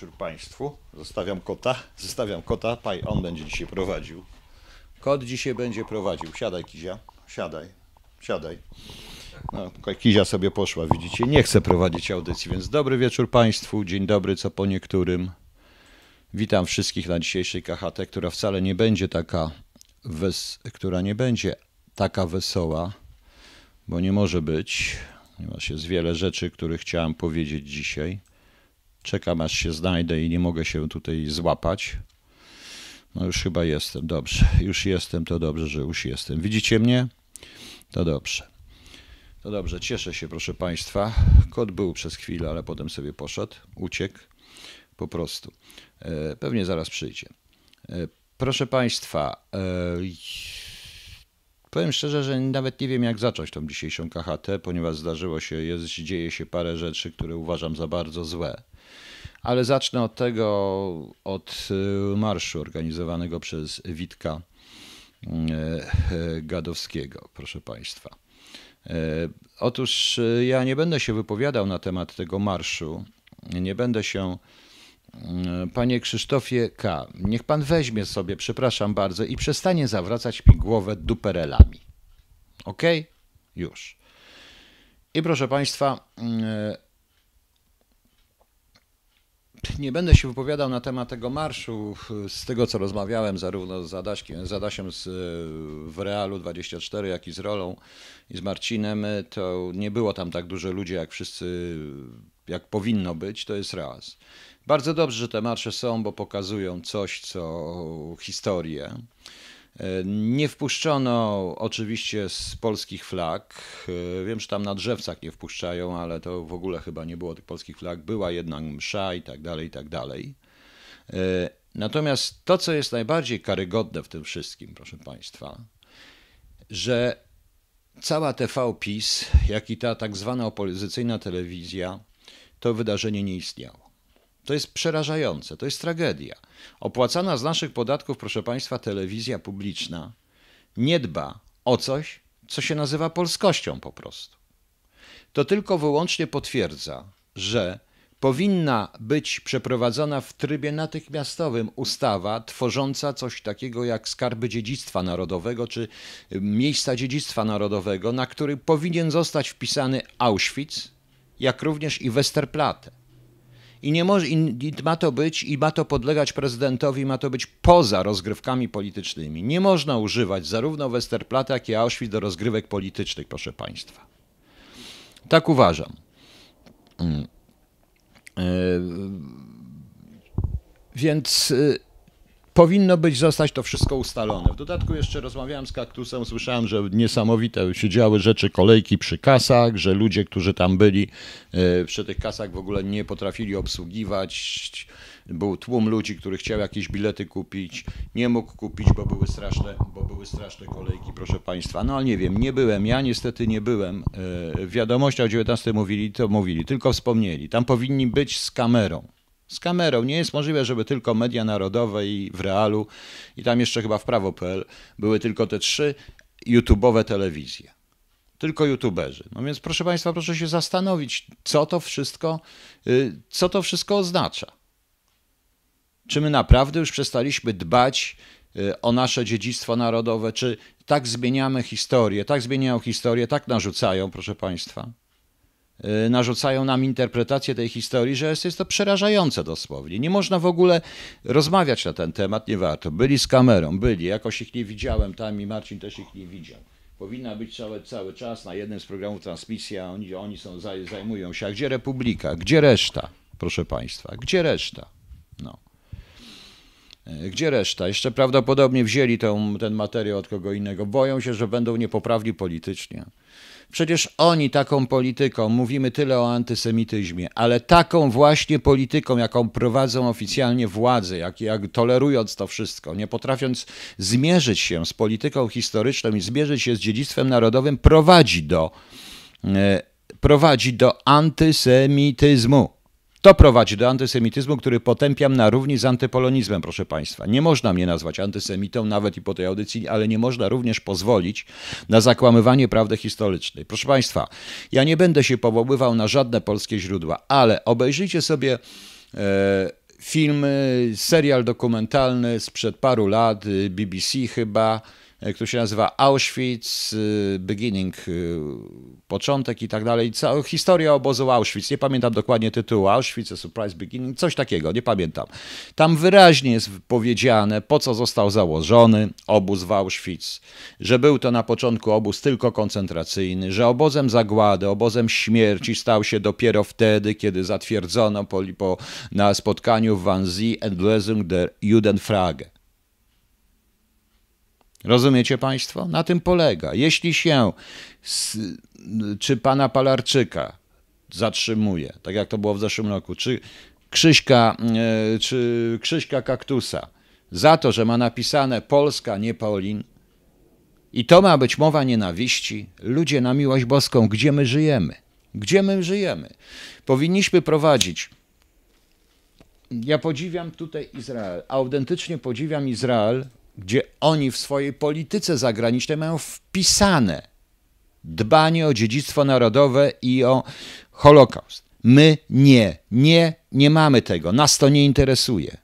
wieczór Państwu. Zostawiam kota. Zostawiam kota. Paj, on będzie dzisiaj prowadził. Kot dzisiaj będzie prowadził. Siadaj, Kizia. Siadaj. Siadaj. No, Kizia sobie poszła, widzicie. Nie chcę prowadzić audycji, więc dobry wieczór Państwu. Dzień dobry, co po niektórym. Witam wszystkich na dzisiejszej KHT, która wcale nie będzie taka, wes która nie będzie taka wesoła, bo nie może być ponieważ jest wiele rzeczy, które chciałem powiedzieć dzisiaj. Czekam aż się znajdę i nie mogę się tutaj złapać. No już chyba jestem, dobrze. Już jestem, to dobrze, że już jestem. Widzicie mnie? To dobrze. To dobrze, cieszę się, proszę Państwa. Kot był przez chwilę, ale potem sobie poszedł, uciekł po prostu. E, pewnie zaraz przyjdzie. E, proszę Państwa, e, powiem szczerze, że nawet nie wiem, jak zacząć tą dzisiejszą KHT, ponieważ zdarzyło się, jest, dzieje się parę rzeczy, które uważam za bardzo złe ale zacznę od tego, od y, marszu organizowanego przez Witka y, y, Gadowskiego, proszę Państwa. Otóż ja nie będę się wypowiadał na temat tego marszu. Nie będę się. Panie Krzysztofie K., niech pan weźmie sobie, przepraszam bardzo, i przestanie zawracać mi głowę duperelami. Ok? Już. I proszę państwa, nie będę się wypowiadał na temat tego marszu. Z tego, co rozmawiałem zarówno z, Adaśkiem, z Adasiem z, e, w Realu 24, jak i z Rolą i z Marcinem, e, to nie było tam tak dużo ludzi, jak wszyscy, jak powinno być. To jest raz. Bardzo dobrze, że te marsze są, bo pokazują coś, co historię. E, nie wpuszczono oczywiście z polskich flag. E, wiem, że tam na drzewcach nie wpuszczają, ale to w ogóle chyba nie było tych polskich flag. Była jednak msza i tak dalej, i tak dalej. E, natomiast to, co jest najbardziej karygodne w tym wszystkim, proszę Państwa, że cała TV PiS, jak i ta tak zwana opozycyjna telewizja, to wydarzenie nie istniało. To jest przerażające, to jest tragedia. Opłacana z naszych podatków, proszę Państwa, telewizja publiczna nie dba o coś, co się nazywa polskością po prostu. To tylko wyłącznie potwierdza, że powinna być przeprowadzona w trybie natychmiastowym ustawa tworząca coś takiego jak skarby dziedzictwa narodowego czy y, miejsca dziedzictwa narodowego, na który powinien zostać wpisany Auschwitz, jak również i Westerplatte. I, nie może, i ma to być, i ma to podlegać prezydentowi, ma to być poza rozgrywkami politycznymi. Nie można używać zarówno Westerplatte, jak i Auschwitz do rozgrywek politycznych, proszę Państwa. Tak uważam. Mm. E, więc y, powinno być zostać to wszystko ustalone. W dodatku jeszcze rozmawiałem z kaktusem, słyszałem, że niesamowite się działy rzeczy, kolejki przy kasach, że ludzie, którzy tam byli e, przy tych kasach w ogóle nie potrafili obsługiwać. Był tłum ludzi, który chciał jakieś bilety kupić, nie mógł kupić, bo były straszne, bo były straszne kolejki, proszę Państwa. No ale nie wiem, nie byłem, ja niestety nie byłem. E, w wiadomościach o 19 mówili, to mówili, tylko wspomnieli. Tam powinni być z kamerą z kamerą. Nie jest możliwe, żeby tylko media narodowe i w realu, i tam jeszcze chyba w prawo.pl były tylko te trzy YouTube'owe telewizje. Tylko YouTuberzy. No więc proszę Państwa, proszę się zastanowić, co to wszystko, y, co to wszystko oznacza. Czy my naprawdę już przestaliśmy dbać y, o nasze dziedzictwo narodowe, czy tak zmieniamy historię, tak zmieniają historię, tak narzucają, proszę Państwa. Y, narzucają nam interpretację tej historii, że jest, jest to przerażające dosłownie. Nie można w ogóle rozmawiać na ten temat, nie warto. Byli z kamerą, byli, jakoś ich nie widziałem tam i Marcin też ich nie widział. Powinna być cały, cały czas na jednym z programów transmisja, oni, oni są, zajmują się, a gdzie Republika, gdzie reszta, proszę Państwa, gdzie reszta? No. E, gdzie reszta? Jeszcze prawdopodobnie wzięli tą, ten materiał od kogo innego. Boją się, że będą niepoprawni politycznie. Przecież oni taką polityką, mówimy tyle o antysemityzmie, ale taką właśnie polityką, jaką prowadzą oficjalnie władze, jak, jak tolerując to wszystko, nie potrafiąc zmierzyć się z polityką historyczną i zmierzyć się z dziedzictwem narodowym, prowadzi do, e, prowadzi do antysemityzmu. To prowadzi do antysemityzmu, który potępiam na równi z antypolonizmem, proszę Państwa. Nie można mnie nazwać antysemitą, nawet i po tej audycji, ale nie można również pozwolić na zakłamywanie prawdy historycznej. Proszę Państwa, ja nie będę się powoływał na żadne polskie źródła, ale obejrzyjcie sobie. E, Film, serial dokumentalny sprzed paru lat, y, BBC chyba, E, który się nazywa Auschwitz, y, beginning, y, początek i tak dalej. Historia obozu Auschwitz, nie pamiętam dokładnie tytułu, Auschwitz, a Surprise Beginning, coś takiego, nie pamiętam. Tam wyraźnie jest powiedziane, po co został założony obóz w Auschwitz, że był to na początku obóz tylko koncentracyjny, że obozem zagłady, obozem śmierci stał się dopiero wtedy, kiedy zatwierdzono po, po, na spotkaniu w Wannsee Endlösung der Judenfrage Rozumiecie Państwo? Na tym polega. Jeśli się z, czy pana Palarczyka zatrzymuje, tak jak to było w zeszłym roku, czy Krzyśka, e, czy Krzyśka Kaktusa za to, że ma napisane Polska, nie Polin, i to ma być mowa nienawiści, ludzie na miłość boską, gdzie my żyjemy? Gdzie my żyjemy? Powinniśmy prowadzić. Ja podziwiam tutaj Izrael, autentycznie podziwiam Izrael gdzie oni w swojej polityce zagranicznej mają wpisane dbanie o dziedzictwo narodowe i o Holokaust. My nie, nie, nie mamy tego, nas to nie interesuje.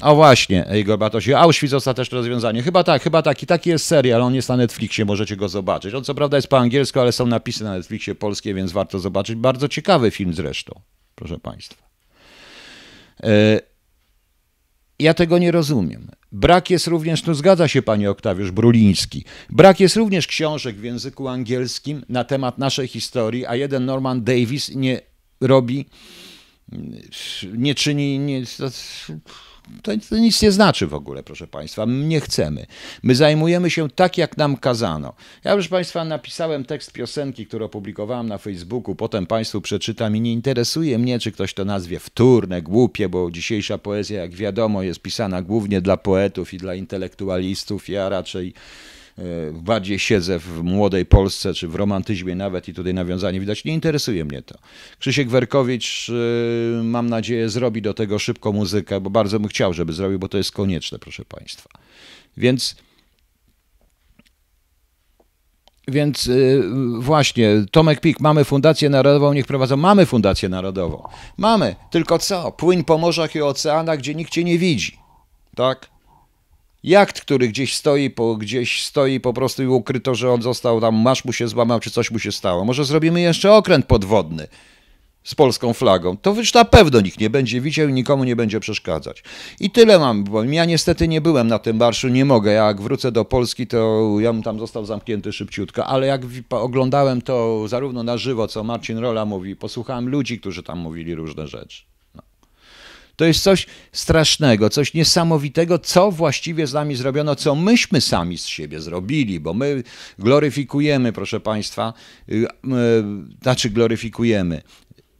A właśnie, Igor Bartosiu, Auschwitz ostateczne rozwiązanie. Chyba tak, chyba tak. I taki jest serial, on jest na Netflixie, możecie go zobaczyć. On co prawda jest po angielsku, ale są napisy na Netflixie polskie, więc warto zobaczyć. Bardzo ciekawy film zresztą, proszę Państwa. E, ja tego nie rozumiem. Brak jest również, tu no zgadza się pani Oktawiusz Bruliński, brak jest również książek w języku angielskim na temat naszej historii, a jeden Norman Davis nie robi, nie czyni, nie, to, to, nic nie znaczy w ogóle, proszę Państwa. My nie chcemy. My zajmujemy się tak, jak nam kazano. Ja, proszę Państwa, napisałem tekst piosenki, który opublikowałem na Facebooku, potem Państwu przeczytam i nie interesuje mnie, czy ktoś to nazwie wtórne, głupie, bo dzisiejsza poezja, jak wiadomo, jest pisana głównie dla poetów i dla intelektualistów. Ja raczej bardziej siedzę w młodej Polsce, czy w romantyzmie nawet i tutaj nawiązanie widać, nie interesuje mnie to. Krzysiek Werkowicz, y, mam nadzieję, zrobi do tego szybko muzykę, bo bardzo bym chciał, żeby zrobił, bo to jest konieczne, proszę Państwa. Więc... Więc y, właśnie, Tomek Pik, mamy Fundację Narodową, niech prowadzą. Mamy Fundację Narodową. Mamy, tylko co? Płyń po morzach i oceanach, gdzie nikt cię nie widzi. Tak? Jakt, który gdzieś stoi, po, gdzieś stoi po prostu i ukryto, że on został tam, masz mu się złamał, czy coś mu się stało. Może zrobimy jeszcze okręt podwodny z polską flagą. To już na pewno nikt nie będzie widział i nikomu nie będzie przeszkadzać. I tyle mam, bo ja niestety nie byłem na tym marszu, nie mogę. Jak wrócę do Polski, to ja bym tam został zamknięty szybciutko, ale jak oglądałem to zarówno na żywo, co Marcin Rola mówi, posłuchałem ludzi, którzy tam mówili różne rzeczy. To jest coś strasznego, coś niesamowitego, co właściwie z nami zrobiono, co myśmy sami z siebie zrobili, bo my gloryfikujemy, proszę Państwa, y, y, znaczy gloryfikujemy.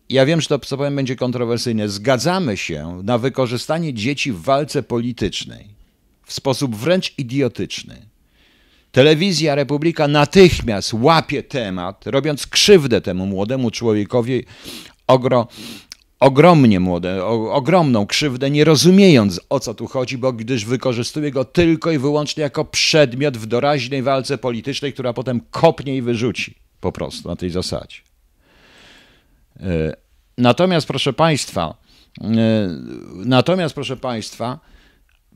Ja wiem, że to, co powiem, będzie kontrowersyjne. Zgadzamy się na wykorzystanie dzieci w walce politycznej w sposób wręcz idiotyczny. Telewizja Republika natychmiast łapie temat, robiąc krzywdę temu młodemu człowiekowi ogro, ogromnie młode, o, ogromną krzywdę, nie rozumiejąc o co tu chodzi, bo gdyż wykorzystuje go tylko i wyłącznie jako przedmiot w doraźnej walce politycznej, która potem kopnie i wyrzuci po prostu na tej zasadzie. E, natomiast proszę państwa, e, natomiast proszę państwa,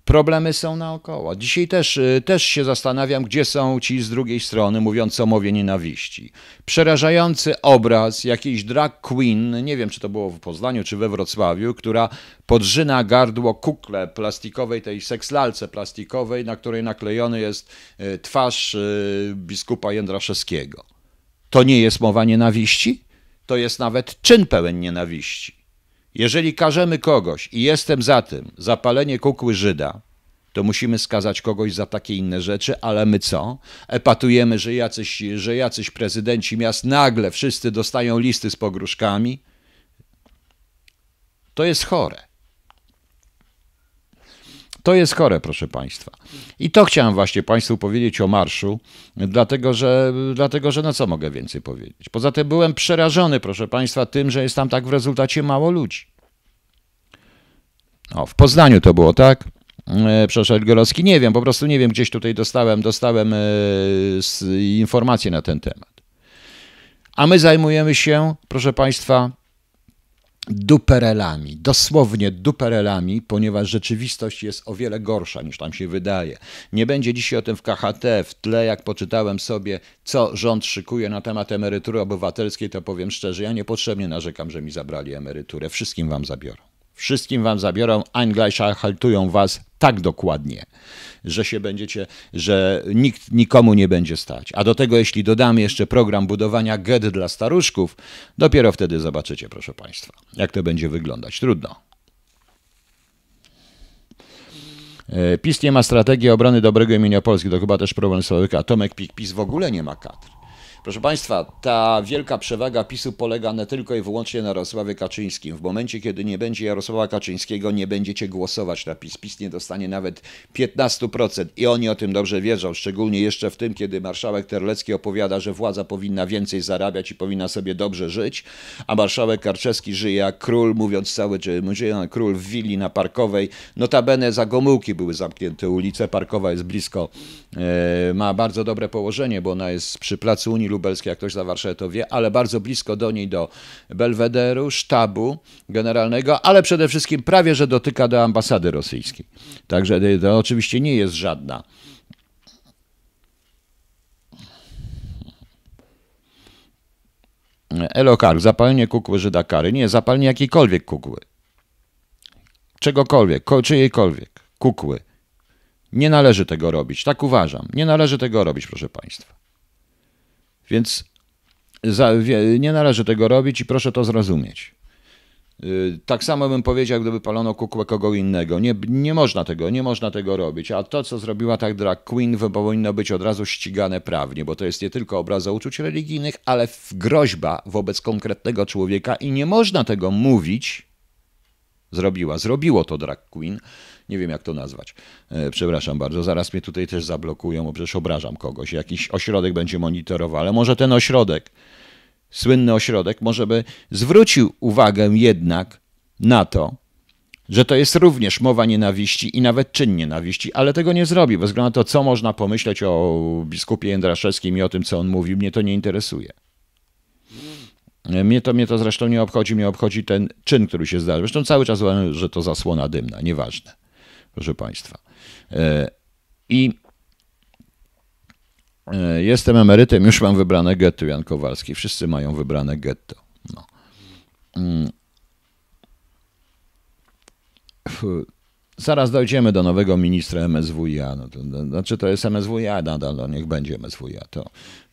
Problemy są naokoło. Dzisiaj też, y, też się zastanawiam, gdzie są ci z drugiej strony, mówiąc o mowie nienawiści. Przerażający obraz jakiejś drag queen, nie wiem czy to było w Poznaniu czy we Wrocławiu, która podżyna gardło kukle plastikowej, tej sekslalce plastikowej, na której naklejony jest y, twarz y, biskupa Jędraszewskiego. To nie jest mowa nienawiści? To jest nawet czyn pełen nienawiści. Jeżeli karzemy kogoś i jestem za tym, zapalenie kukły Żyda, to musimy skazać kogoś za takie inne rzeczy, ale my co? Epatujemy, że jacyś, że jacyś prezydenci miast nagle wszyscy dostają listy z pogróżkami. To jest chore. To jest chore, proszę Państwa. I to chciałem właśnie Państwu powiedzieć o marszu, dlatego że, dlatego że no co mogę więcej powiedzieć. Poza tym byłem przerażony, proszę Państwa, tym, że jest tam tak w rezultacie mało ludzi. O, w Poznaniu to było, tak? E, Przeszedł Gorowski, nie wiem, po prostu nie wiem, gdzieś tutaj dostałem, dostałem e, informacje na ten temat. A my zajmujemy się, proszę Państwa, duperelami, dosłownie duperelami, ponieważ rzeczywistość jest o wiele gorsza niż tam się wydaje. Nie będzie dzisiaj o tym w KHT, w tle jak poczytałem sobie, co rząd szykuje na temat emerytury obywatelskiej, to powiem szczerze, ja niepotrzebnie narzekam, że mi zabrali emeryturę. Wszystkim wam zabiorą. Wszystkim wam zabiorą, Anglia haltują was, tak dokładnie, że się będziecie, że nikt nikomu nie będzie stać. A do tego, jeśli dodamy jeszcze program budowania GED dla staruszków, dopiero wtedy zobaczycie, proszę Państwa, jak to będzie wyglądać. Trudno. E, PiS nie ma strategii obrony dobrego imienia Polski. To chyba też problem Sławyka. Tomek Pik, PiS w ogóle nie ma kadr. Proszę Państwa, ta wielka przewaga PiSu polega nie tylko i wyłącznie na Jarosławie Kaczyńskim. W momencie, kiedy nie będzie Jarosława Kaczyńskiego, nie będziecie głosować na PiS. PiS nie dostanie nawet 15% i oni o tym dobrze wierzą, szczególnie jeszcze w tym, kiedy marszałek Terlecki opowiada, że władza powinna więcej zarabiać i powinna sobie dobrze żyć, a marszałek Karczewski żyje jak król, mówiąc cały czas, żyje jak król w willi na Parkowej. Notabene za Gomułki były zamknięte ulice, Parkowa jest blisko, e, ma bardzo dobre położenie, bo ona jest przy placu Unii lubelskiej, jak ktoś za Warszawę to wie, ale bardzo blisko do niej, do Belwederu, sztabu generalnego, ale przede wszystkim prawie, że dotyka do ambasady rosyjskiej. Także e, to oczywiście nie jest żadna. Elokar, zapalenie kukły Żyda kary. Nie, zapalenie jakiejkolwiek kukły. Czegokolwiek, czyjejkolwiek kukły. Nie należy tego robić, tak uważam. Nie należy tego robić, proszę Państwa. Więc za, nie należy tego robić i proszę to zrozumieć. Y, tak samo bym powiedział, gdyby palono kukłę kogo innego. Nie, nie można tego, nie można tego robić. A to, co zrobiła tak drag queen, powinno być od razu ścigane prawnie, bo to jest nie tylko obraza uczuć religijnych, ale groźba wobec konkretnego człowieka i nie można tego mówić. Zrobiła, zrobiło to drag queen nie wiem jak to nazwać. E, przepraszam bardzo, zaraz mnie tutaj też zablokują, bo przecież obrażam kogoś. Jakiś ośrodek będzie monitorował, ale może ten ośrodek, słynny ośrodek, może by zwrócił uwagę jednak na to, że to jest również mowa nienawiści i nawet czyn nienawiści, ale tego nie zrobi, bez względu na to, co można pomyśleć o biskupie Jędraszewskim i o tym, co on mówił, mnie to nie interesuje. E, mnie to, mnie to zresztą nie obchodzi, mnie obchodzi ten czyn, który się zdarzył. Zresztą cały czas uważam, że to zasłona dymna, nieważne proszę Państwa. E, I e, jestem emerytem, już mam wybrane getto, Jan Kowalski. Wszyscy mają wybrane getto. No. Mm. Zaraz dojdziemy do nowego ministra MSWiA. No to, to, znaczy to jest MSWiA nadal, no niech będzie MSWiA. To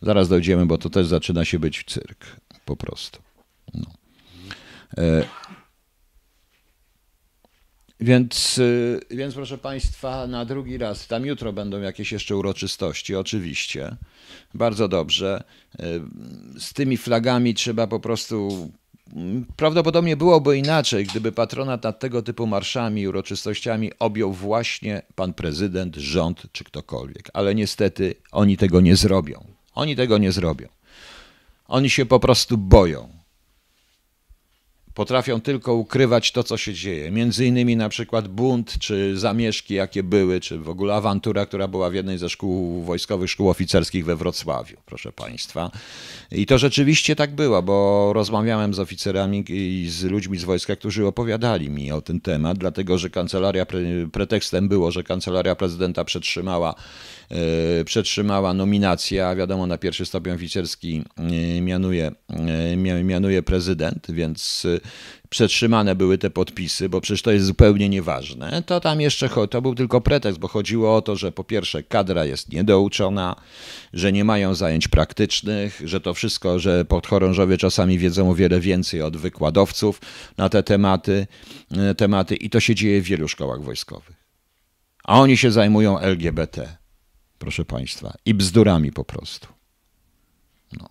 zaraz dojdziemy, bo to też zaczyna się być cyrk po prostu. No. E więc, y, więc proszę Państwa, na drugi raz, tam jutro będą jakieś jeszcze uroczystości, oczywiście. Bardzo dobrze. Y, z tymi flagami trzeba po prostu. Mm, prawdopodobnie byłoby inaczej, gdyby patronat nad tego typu marszami, uroczystościami objął właśnie pan prezydent, rząd czy ktokolwiek. Ale niestety oni tego nie zrobią. Oni tego nie zrobią. Oni się po prostu boją. Potrafią tylko ukrywać to, co się dzieje. Między innymi na przykład bunt, czy zamieszki, jakie były, czy w ogóle awantura, która była w jednej ze szkół wojskowych, szkół oficerskich we Wrocławiu, proszę Państwa. I to rzeczywiście tak było, bo rozmawiałem z oficerami i z ludźmi z wojska, którzy opowiadali mi o ten temat, dlatego że kancelaria, pretekstem było, że kancelaria prezydenta przetrzymała E, przetrzymała nominacja, wiadomo, na pierwszy stopień oficerski e, mianuje, e, mianuje prezydent, więc przetrzymane były te podpisy, bo przecież to jest zupełnie nieważne, to tam jeszcze to był tylko pretekst, bo chodziło o to, że po pierwsze kadra jest niedouczona, że nie mają zajęć praktycznych, że to wszystko, że podchorążowie czasami wiedzą o wiele więcej od wykładowców na te tematy, tematy i to się dzieje w wielu szkołach wojskowych. A oni się zajmują LGBT proszę Państwa, i bzdurami po prostu. No.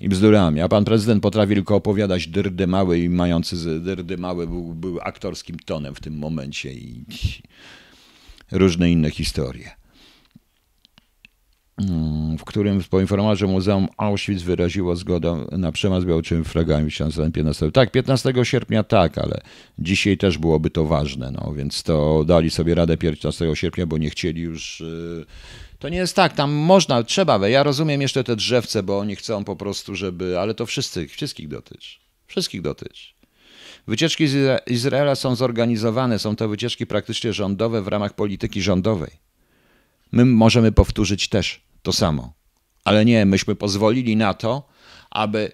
I bzdurami. A pan prezydent potrafi tylko opowiadać dyrdy mały i mający dyrdy mały był, był aktorskim tonem w tym momencie i różne inne historie mm, w którym poinformowano, że Muzeum Auschwitz wyraziło zgodę na przemoc białoczymi flagami w 15. Tak, 15 sierpnia tak, ale dzisiaj też byłoby to ważne, no więc to dali sobie radę 15 sierpnia, bo nie chcieli już... Yy to nie jest tak, tam można, trzeba. Ja rozumiem jeszcze te drzewce, bo oni chcą po prostu, żeby. Ale to wszystkich, wszystkich dotyczy. Wszystkich dotyczy. Wycieczki z Izraela są zorganizowane, są to wycieczki praktycznie rządowe w ramach polityki rządowej. My możemy powtórzyć też to samo. Ale nie, myśmy pozwolili na to, aby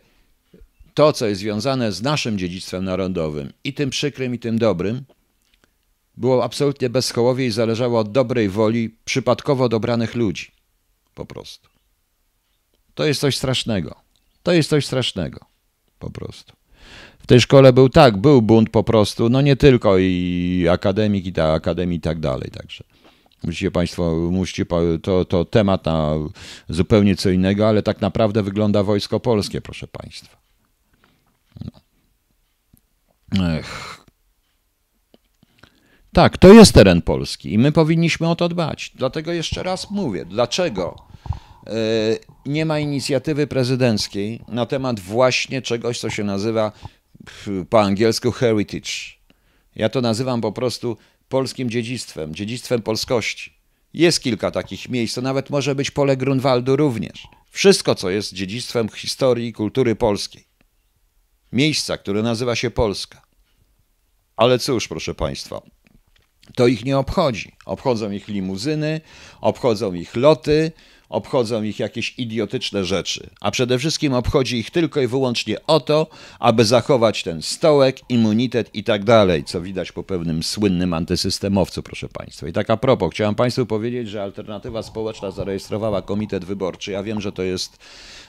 to, co jest związane z naszym dziedzictwem narodowym, i tym przykrym, i tym dobrym, było absolutnie bezkołowie i zależało od dobrej woli przypadkowo dobranych ludzi. Po prostu. To jest coś strasznego. To jest coś strasznego. Po prostu. W tej szkole był tak, był bunt po prostu, no nie tylko i akademik, i ta akademii i tak dalej, także. Musicie Państwo, musicie, to, to temat na zupełnie co innego, ale tak naprawdę wygląda Wojsko Polskie, proszę Państwa. No. Ech, tak, to jest teren Polski i my powinniśmy o to dbać. Dlatego jeszcze raz mówię, dlaczego e, nie ma inicjatywy prezydenckiej na temat właśnie czegoś, co się nazywa po angielsku heritage. Ja to nazywam po prostu polskim dziedzictwem, dziedzictwem polskości. Jest kilka takich miejsc, to nawet może być pole Grunwaldu również. Wszystko, co jest dziedzictwem historii i kultury polskiej. Miejsca, które nazywa się Polska. Ale cóż, proszę Państwa, to ich nie obchodzi. Obchodzą ich limuzyny, obchodzą ich loty, obchodzą ich jakieś idiotyczne rzeczy, a przede wszystkim obchodzi ich tylko i wyłącznie o to, aby zachować ten stołek, immunitet i tak dalej, co widać po pewnym słynnym antysystemowcu, proszę Państwa. I tak a propos, chciałem Państwu powiedzieć, że Alternatywa Społeczna zarejestrowała komitet wyborczy. Ja wiem, że to jest,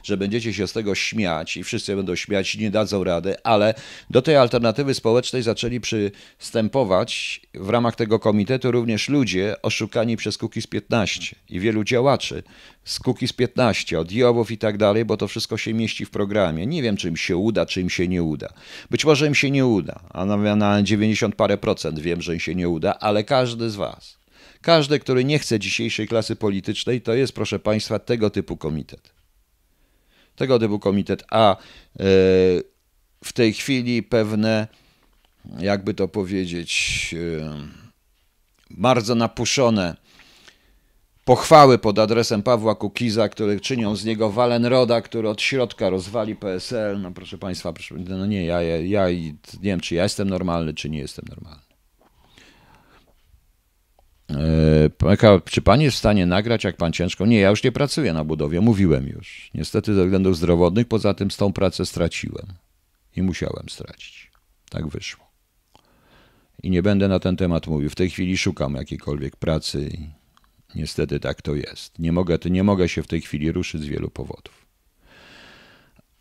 że będziecie się z tego śmiać i wszyscy będą śmiać i nie dadzą rady, ale do tej Alternatywy Społecznej zaczęli przystępować w ramach tego komitetu również ludzie oszukani przez Kukiz 15 i wielu działaczy, z Kukiz 15, od Jobów i tak dalej, bo to wszystko się mieści w programie. Nie wiem, czy im się uda, czy im się nie uda. Być może im się nie uda, a na, na 90 parę procent wiem, że im się nie uda, ale każdy z Was, każdy, który nie chce dzisiejszej klasy politycznej, to jest, proszę Państwa, tego typu komitet. Tego typu komitet, a yy, w tej chwili pewne, jakby to powiedzieć, yy, bardzo napuszone pochwały pod adresem Pawła Kukiza, które czynią z niego Walenroda, który od środka rozwali PSL. No proszę Państwa, proszę, no nie, ja, ja, ja nie wiem, czy ja jestem normalny, czy nie jestem normalny. Yy, czy pan jest w stanie nagrać, jak pan ciężko? Nie, ja już nie pracuję na budowie, mówiłem już. Niestety ze względów zdrowotnych, poza tym z tą pracę straciłem. I musiałem stracić. Tak wyszło. I nie będę na ten temat mówił. W tej chwili szukam jakiejkolwiek pracy. Niestety tak to jest. Nie mogę, nie mogę się w tej chwili ruszyć z wielu powodów.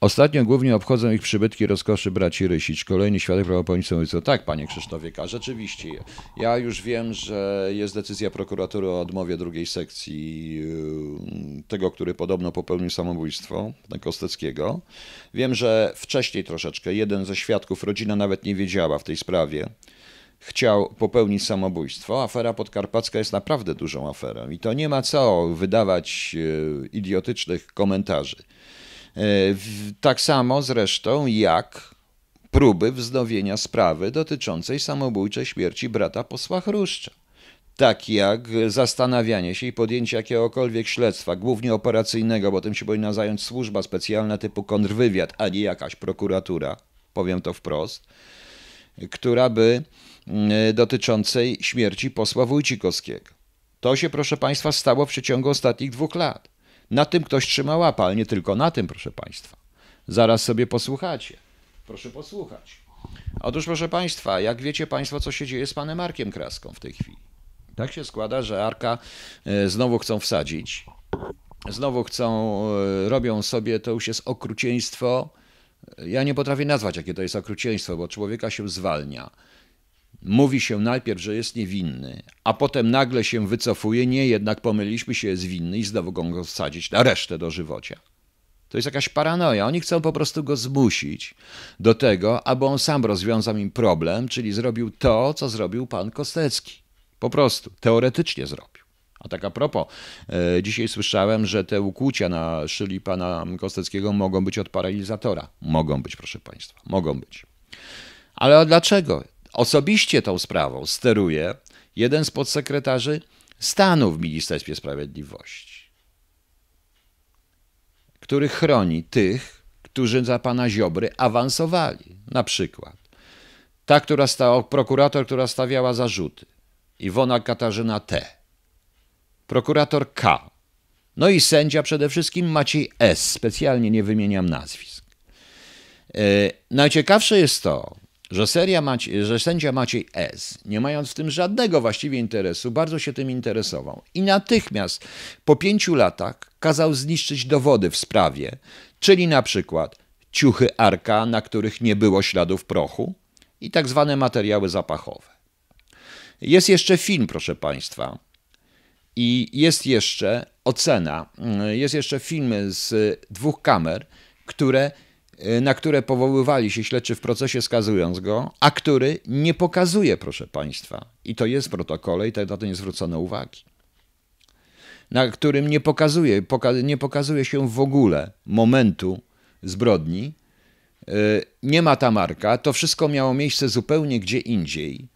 Ostatnio głównie obchodzą ich przybytki rozkoszy braci Rysić. Kolejny świadek prawopomocny mówi, co tak, panie Krzysztofie K. Rzeczywiście, ja już wiem, że jest decyzja prokuratury o odmowie drugiej sekcji yy, tego, który podobno popełnił samobójstwo, Kosteckiego. Wiem, że wcześniej troszeczkę jeden ze świadków, rodzina nawet nie wiedziała w tej sprawie, chciał popełnić samobójstwo. Afera podkarpacka jest naprawdę dużą aferą i to nie ma co wydawać e, idiotycznych komentarzy. E, tak samo zresztą jak próby wznowienia sprawy dotyczącej samobójczej śmierci brata posła Chruszcza. Tak jak zastanawianie się i podjęcie jakiegokolwiek śledztwa, głównie operacyjnego, bo tym się powinna zająć służba specjalna typu kontrwywiad, a nie jakaś prokuratura, powiem to wprost, która by Y, dotyczącej śmierci posła Wójcikowskiego. To się, proszę Państwa, stało w przeciągu ostatnich dwóch lat. Na tym ktoś trzyma łapa, ale nie tylko na tym, proszę Państwa. Zaraz sobie posłuchacie. Proszę posłuchać. Otóż, proszę Państwa, jak wiecie Państwo, co się dzieje z panem Arkiem Kraską w tej chwili? Tak się składa, że Arka y, znowu chcą wsadzić. Znowu chcą, y, robią sobie, to już jest okrucieństwo. Ja nie potrafię nazwać, jakie to jest okrucieństwo, bo człowieka się zwalnia mówi się najpierw, że jest niewinny, a potem nagle się wycofuje, nie, jednak pomyliśmy się, jest winny i znowu go wsadzić na resztę do żywocia. To jest jakaś paranoia. Oni chcą po prostu go zmusić do tego, aby on sam rozwiązał im problem, czyli zrobił to, co zrobił pan Kostecki. Po prostu, teoretycznie zrobił. A tak a propos, e, dzisiaj słyszałem, że te ukłucia na szyli pana Kosteckiego mogą być od paralizatora. Mogą być, proszę państwa, mogą być. Ale dlaczego? Osobiście tą sprawą steruje jeden z podsekretarzy stanu w Ministerstwie Sprawiedliwości, który chroni tych, którzy za pana Ziobry awansowali. Na przykład ta, która stała, prokurator, która stawiała zarzuty, Iwona Katarzyna T., prokurator K., no i sędzia przede wszystkim Maciej S., specjalnie nie wymieniam nazwisk. E, najciekawsze jest to, że, seria że sędzia Maciej S., nie mając w tym żadnego właściwie interesu, bardzo się tym interesował i natychmiast po pięciu latach kazał zniszczyć dowody w sprawie, czyli na przykład ciuchy arka, na których nie było śladów prochu i tak zwane materiały zapachowe. Jest jeszcze film, proszę Państwa, i jest jeszcze ocena, mm, jest jeszcze film z dwóch kamer, które Y, na które powoływali się śledczy w procesie skazując go, a który nie pokazuje, proszę Państwa, i to jest w protokole i na to nie zwrócono uwagi, na którym nie pokazuje, poka nie pokazuje się w ogóle momentu zbrodni, y, nie ma ta marka, to wszystko miało miejsce zupełnie gdzie indziej.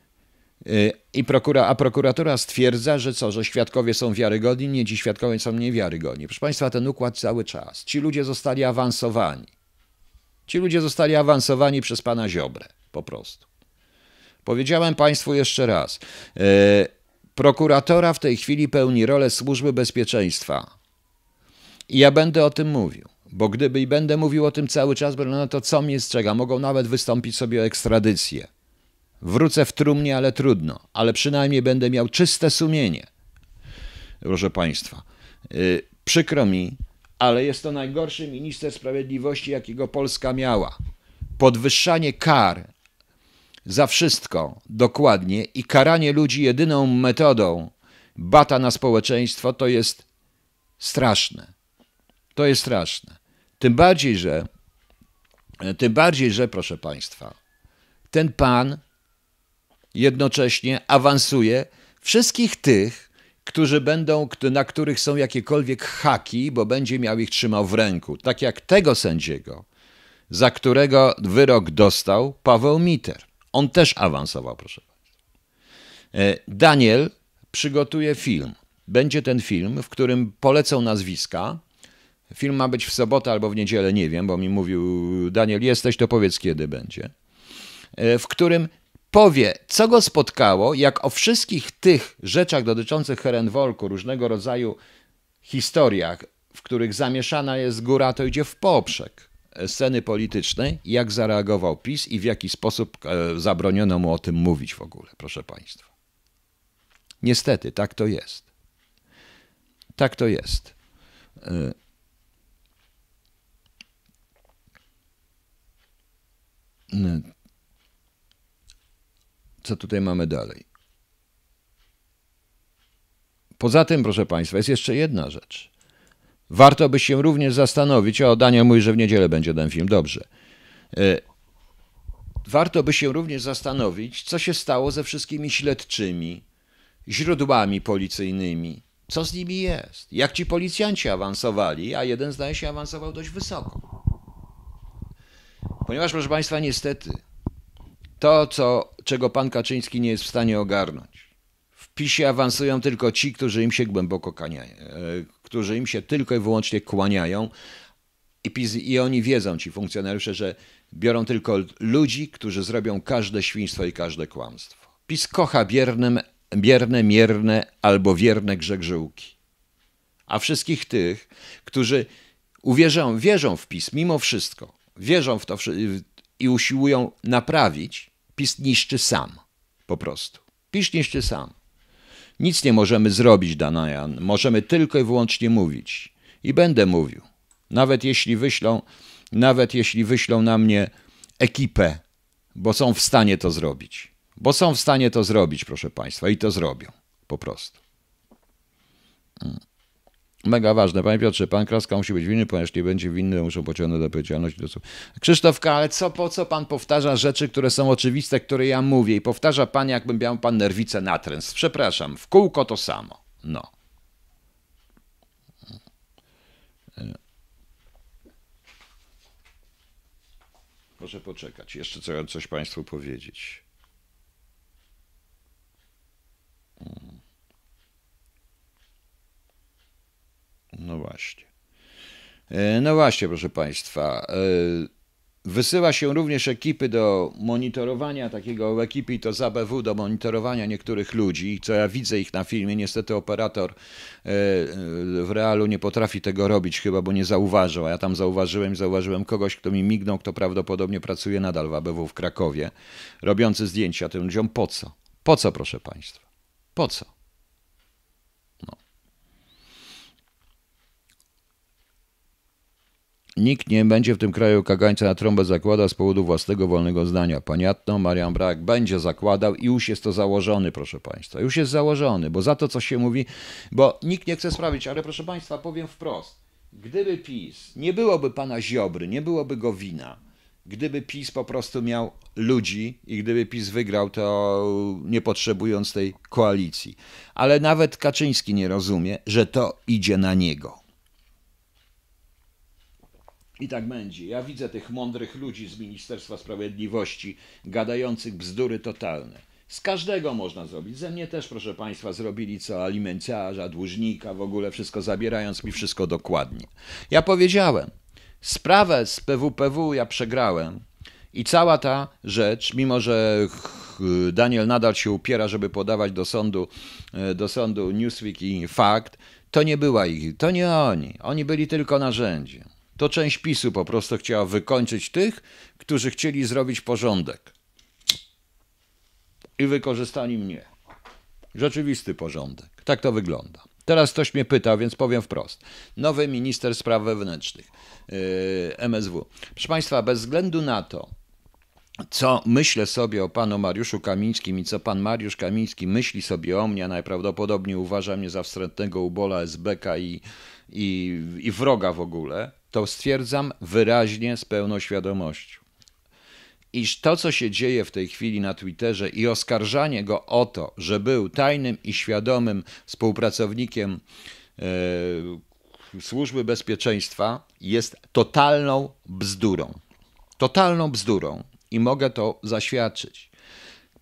Y, I prokura, a prokuratura stwierdza, że co, że świadkowie są wiarygodni, nie ci świadkowie są niewiarygodni. Proszę Państwa, ten układ cały czas. Ci ludzie zostali awansowani Ci ludzie zostali awansowani przez pana Ziobrę, po prostu. Powiedziałem państwu jeszcze raz. E, prokuratora w tej chwili pełni rolę służby bezpieczeństwa. I ja będę o tym mówił. Bo gdyby i będę mówił o tym cały czas, no to co mnie strzega? Mogą nawet wystąpić sobie o ekstradycję. Wrócę w trumnie, ale trudno. Ale przynajmniej będę miał czyste sumienie. Proszę Państwa, yy, przykro mi, ale jest to najgorszy minister sprawiedliwości, jakiego Polska miała. Podwyższanie kar za wszystko dokładnie i karanie ludzi jedyną metodą bata na społeczeństwo to jest straszne. To jest straszne. Tym bardziej, że tym bardziej, że proszę państwa, ten pan jednocześnie awansuje wszystkich tych, którzy będą, na których są jakiekolwiek haki, bo będzie miał ich trzymał w ręku. Tak jak tego sędziego, za którego wyrok dostał Paweł Miter. On też awansował, proszę Państwa. E, Daniel przygotuje film. Będzie ten film, w którym polecą nazwiska. Film ma być w sobotę albo w niedzielę, nie wiem, bo mi mówił Daniel, jesteś, to powiedz kiedy będzie. E, w którym powie, co go spotkało, jak o wszystkich tych rzeczach dotyczących Herenwolku, różnego rodzaju historiach, w których zamieszana jest góra, to idzie w poprzek sceny politycznej, jak zareagował PiS i w jaki sposób e, zabroniono mu o tym mówić w ogóle, proszę Państwa. Niestety, tak to jest. Tak to jest. E, co tutaj mamy dalej. Poza tym, proszę Państwa, jest jeszcze jedna rzecz. Warto by się również zastanowić, o Daniel mówi, że w niedzielę będzie ten film, dobrze. E, warto by się również zastanowić, co się stało ze wszystkimi śledczymi, źródłami policyjnymi, co z nimi jest, jak ci policjanci awansowali, a jeden zdaje się awansował dość wysoko. Ponieważ, proszę Państwa, niestety to, co, czego pan Kaczyński nie jest w stanie ogarnąć. W PiSie awansują tylko ci, którzy im się głęboko kaniają, e, którzy im się tylko i wyłącznie kłaniają. I, PiS, I oni wiedzą, ci funkcjonariusze, że biorą tylko ludzi, którzy zrobią każde świństwo i każde kłamstwo. PiS kocha biernem, bierne, mierne albo wierne grzegżyłki. A wszystkich tych, którzy uwierzą, wierzą w PiS mimo wszystko, wierzą w to w, i usiłują naprawić, PiS niszczy sam. Po prostu. PiS niszczy sam. Nic nie możemy zrobić, Danajan. Możemy tylko i wyłącznie mówić. I będę mówił. Nawet jeśli wyślą, nawet jeśli wyślą na mnie ekipę, bo są w stanie to zrobić. Bo są w stanie to zrobić, proszę Państwa, i to zrobią. Po prostu. Mm. Mega ważne. Panie Piotrze, pan Kraska musi być winny, ponieważ nie będzie winny, muszą pociągnąć do odpowiedzialności. Do... Krzysztof ale co, po co pan powtarza rzeczy, które są oczywiste, które ja mówię i powtarza pan, jakbym miał pan nerwicę natręst. Przepraszam, w kółko to samo. No. Proszę poczekać, jeszcze chcę coś Państwu powiedzieć. Mm. No właśnie. E, no właśnie, proszę Państwa. E, wysyła się również ekipy do monitorowania takiego ekipy to z ABW do monitorowania niektórych ludzi, co ja widzę ich na filmie. Niestety operator e, w realu nie potrafi tego robić chyba, bo nie zauważył, a ja tam zauważyłem, zauważyłem kogoś, kto mi mignął, kto prawdopodobnie pracuje nadal w ABW w Krakowie, robiący zdjęcia tym ludziom. Po co? Po co, proszę Państwa? Po co? Nikt nie będzie w tym kraju kagańca na trąbę zakłada z powodu własnego wolnego zdania. Paniatno, Marian Brak będzie zakładał i już jest to założony, proszę Państwa. Już jest założony, bo za to, co się mówi, bo nikt nie chce sprawić, ale proszę Państwa, powiem wprost. Gdyby PiS, nie byłoby pana Ziobry, nie byłoby go wina, gdyby PiS po prostu miał ludzi i gdyby PiS wygrał, to nie potrzebując tej koalicji. Ale nawet Kaczyński nie rozumie, że to idzie na niego. I tak będzie. Ja widzę tych mądrych ludzi z Ministerstwa Sprawiedliwości gadających bzdury totalne. Z każdego można zrobić. Ze mnie też, proszę Państwa, zrobili co alimenciarza, dłużnika, w ogóle wszystko zabierając mi wszystko dokładnie. Ja powiedziałem, sprawę z PWPW ja przegrałem i cała ta rzecz, mimo że Daniel nadal się upiera, żeby podawać do sądu, e, do sądu Newsweek i Fakt, to nie była ich, to nie oni. Oni byli tylko narzędziem. To część PiSu po prostu chciała wykończyć tych, którzy chcieli zrobić porządek. I wykorzystali mnie. Rzeczywisty porządek. Tak to wygląda. Teraz ktoś mnie pyta, więc powiem wprost. Nowy minister spraw wewnętrznych yy, MSW. Proszę Państwa, bez względu na to, co myślę sobie o panu Mariuszu Kamińskim i co pan Mariusz Kamiński myśli sobie o mnie, najprawdopodobniej uważa mnie za wstrętnego ubola SBK i, i, i wroga w ogóle, to stwierdzam wyraźnie z pełną świadomością, iż to, co się dzieje w tej chwili na Twitterze i oskarżanie go o to, że był tajnym i świadomym współpracownikiem yy, służby bezpieczeństwa, jest totalną bzdurą. Totalną bzdurą i mogę to zaświadczyć.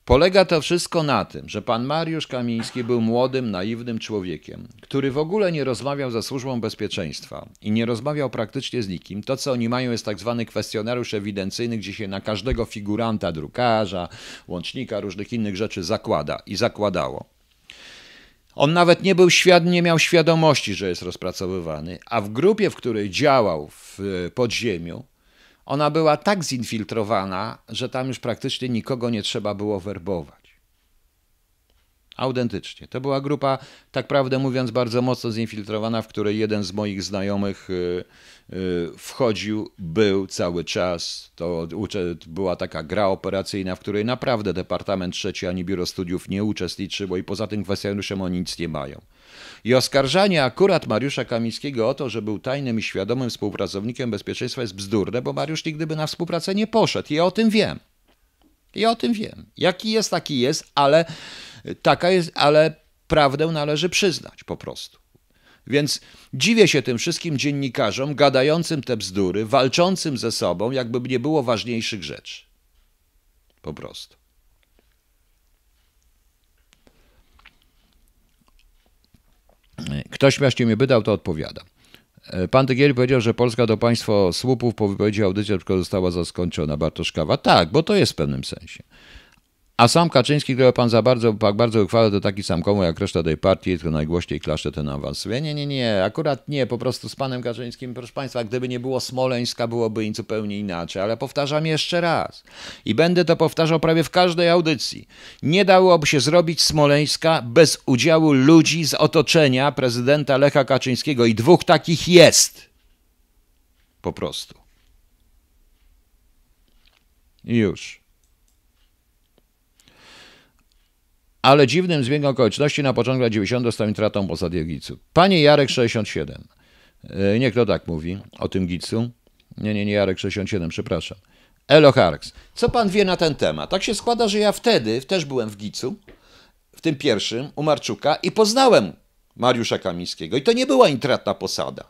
Polega to wszystko na tym, że pan Mariusz Kamiński był młodym, naiwnym człowiekiem, który w ogóle nie rozmawiał ze służbą bezpieczeństwa i nie rozmawiał praktycznie z nikim. To, co oni mają, jest tak zwany kwestionariusz ewidencyjny, gdzie się na każdego figuranta, drukarza, łącznika, różnych innych rzeczy zakłada i zakładało. On nawet nie był świad, nie miał świadomości, że jest rozpracowywany, a w grupie, w której działał w y, podziemiu, ona była tak zinfiltrowana, że tam już praktycznie nikogo nie trzeba było werbować. Autentycznie. To była grupa, tak prawdę mówiąc, bardzo mocno zinfiltrowana, w której jeden z moich znajomych y, y, wchodził, był cały czas. To była taka gra operacyjna, w której naprawdę Departament Trzeci ani Biuro Studiów nie uczestniczyło i poza tym kwestionariuszem oni nic nie mają. I oskarżanie akurat Mariusza Kamińskiego o to, że był tajnym i świadomym współpracownikiem bezpieczeństwa jest bzdurne, bo Mariusz nigdy by na współpracę nie poszedł. Ja o tym wiem. Ja o tym wiem. Jaki jest, taki jest, ale y, taka jest, ale prawdę należy przyznać po prostu. Więc dziwię się tym wszystkim dziennikarzom gadającym te bzdury, walczącym ze sobą, jakby nie było ważniejszych rzeczy. Po prostu. Ktoś właśnie mnie pytał, to odpowiada. E, pan Tygiel powiedział, że Polska to państwo słupów po wypowiedzi audycji tylko została zaskończona. Bartoszkawa. Tak, bo to jest w pewnym sensie. A sam Kaczyński, którego pan za bardzo, tak bardzo uchwala, to taki sam komu jak reszta tej partii, tylko najgłośniej klaszcze ten awansuje. Nie, nie, nie, akurat nie, po prostu z panem Kaczyńskim, proszę państwa, gdyby nie było Smoleńska, byłoby im zupełnie inaczej, ale powtarzam jeszcze raz i będę to powtarzał prawie w każdej audycji. Nie dałoby się zrobić Smoleńska bez udziału ludzi z otoczenia prezydenta Lecha Kaczyńskiego i dwóch takich jest. Po prostu. już. ale dziwnym zbiegiem okoliczności na początku lat 90 dostał intratą posad Gicu. Panie Jarek 67. Nie kto tak mówi o tym Gicu. Nie, nie, nie Jarek 67, przepraszam. Elo Harks. Co pan wie na ten temat? Tak się składa, że ja wtedy też byłem w Gicu, w tym pierwszym, u Marczuka i poznałem Mariusza Kamińskiego. I to nie była intratna posada.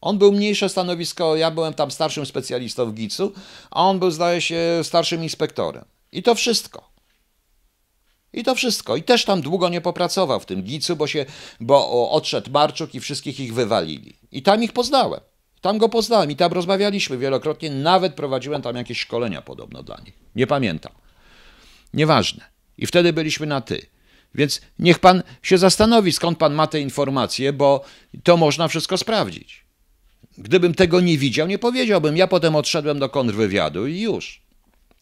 On był mniejsze stanowisko, ja byłem tam starszym specjalistą w Gicu, a on był, zdaje się, starszym inspektorem. I to wszystko. I to wszystko. I też tam długo nie popracował w tym Gicu, bo, się, bo odszedł Marczuk i wszystkich ich wywalili. I tam ich poznałem. Tam go poznałem i tam rozmawialiśmy wielokrotnie. Nawet prowadziłem tam jakieś szkolenia podobno dla nich. Nie pamiętam. Nieważne. I wtedy byliśmy na ty. Więc niech pan się zastanowi, skąd pan ma te informacje, bo to można wszystko sprawdzić. Gdybym tego nie widział, nie powiedziałbym. Ja potem odszedłem do kontrwywiadu i już.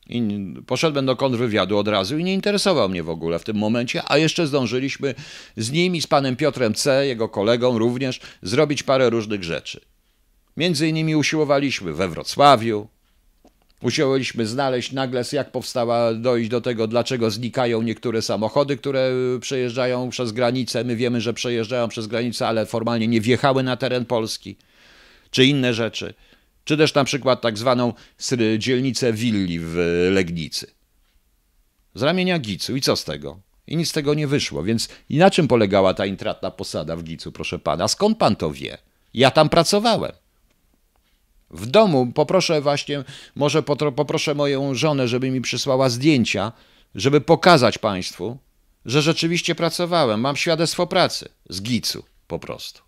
I poszedłem do kontrwywiadu od razu i nie interesował mnie w ogóle w tym momencie, a jeszcze zdążyliśmy z nim i z panem Piotrem C., jego kolegą również, zrobić parę różnych rzeczy. Między innymi usiłowaliśmy we Wrocławiu, usiłowaliśmy znaleźć nagle, jak powstała, dojść do tego, dlaczego znikają niektóre samochody, które y, przejeżdżają przez granicę. My wiemy, że przejeżdżają przez granicę, ale formalnie nie wjechały na teren Polski, czy inne rzeczy czy też na przykład tak zwaną dzielnicę Willi w Legnicy. Z ramienia Gicu i co z tego? I nic z tego nie wyszło, więc i na czym polegała ta intratna posada w Gicu, proszę pana? Skąd pan to wie? Ja tam pracowałem. W domu poproszę właśnie, może poproszę moją żonę, żeby mi przysłała zdjęcia, żeby pokazać państwu, że rzeczywiście pracowałem. Mam świadectwo pracy z Gicu po prostu.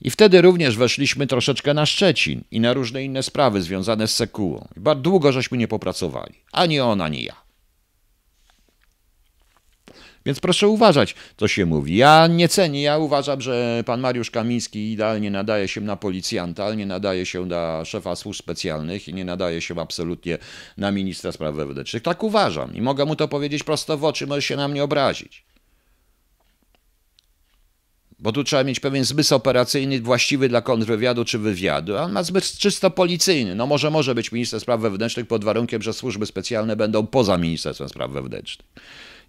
I wtedy również weszliśmy troszeczkę na Szczecin i na różne inne sprawy związane z Sekułą. bardzo długo żeśmy nie popracowali. Ani on, ani ja. Więc proszę uważać, co się mówi. Ja nie cenię, ja uważam, że pan Mariusz Kamiński idealnie nadaje się na policjanta, nie nadaje się na szefa służb specjalnych i nie nadaje się absolutnie na ministra spraw wewnętrznych. Tak uważam i mogę mu to powiedzieć prosto w oczy, może się na mnie obrazić. Bo tu trzeba mieć pewien zmysł operacyjny właściwy dla kontrwywiadu czy wywiadu, a on ma zmysł czysto policyjny. No może może być minister spraw wewnętrznych pod warunkiem, że służby specjalne będą poza Ministerstwem Spraw Wewnętrznych.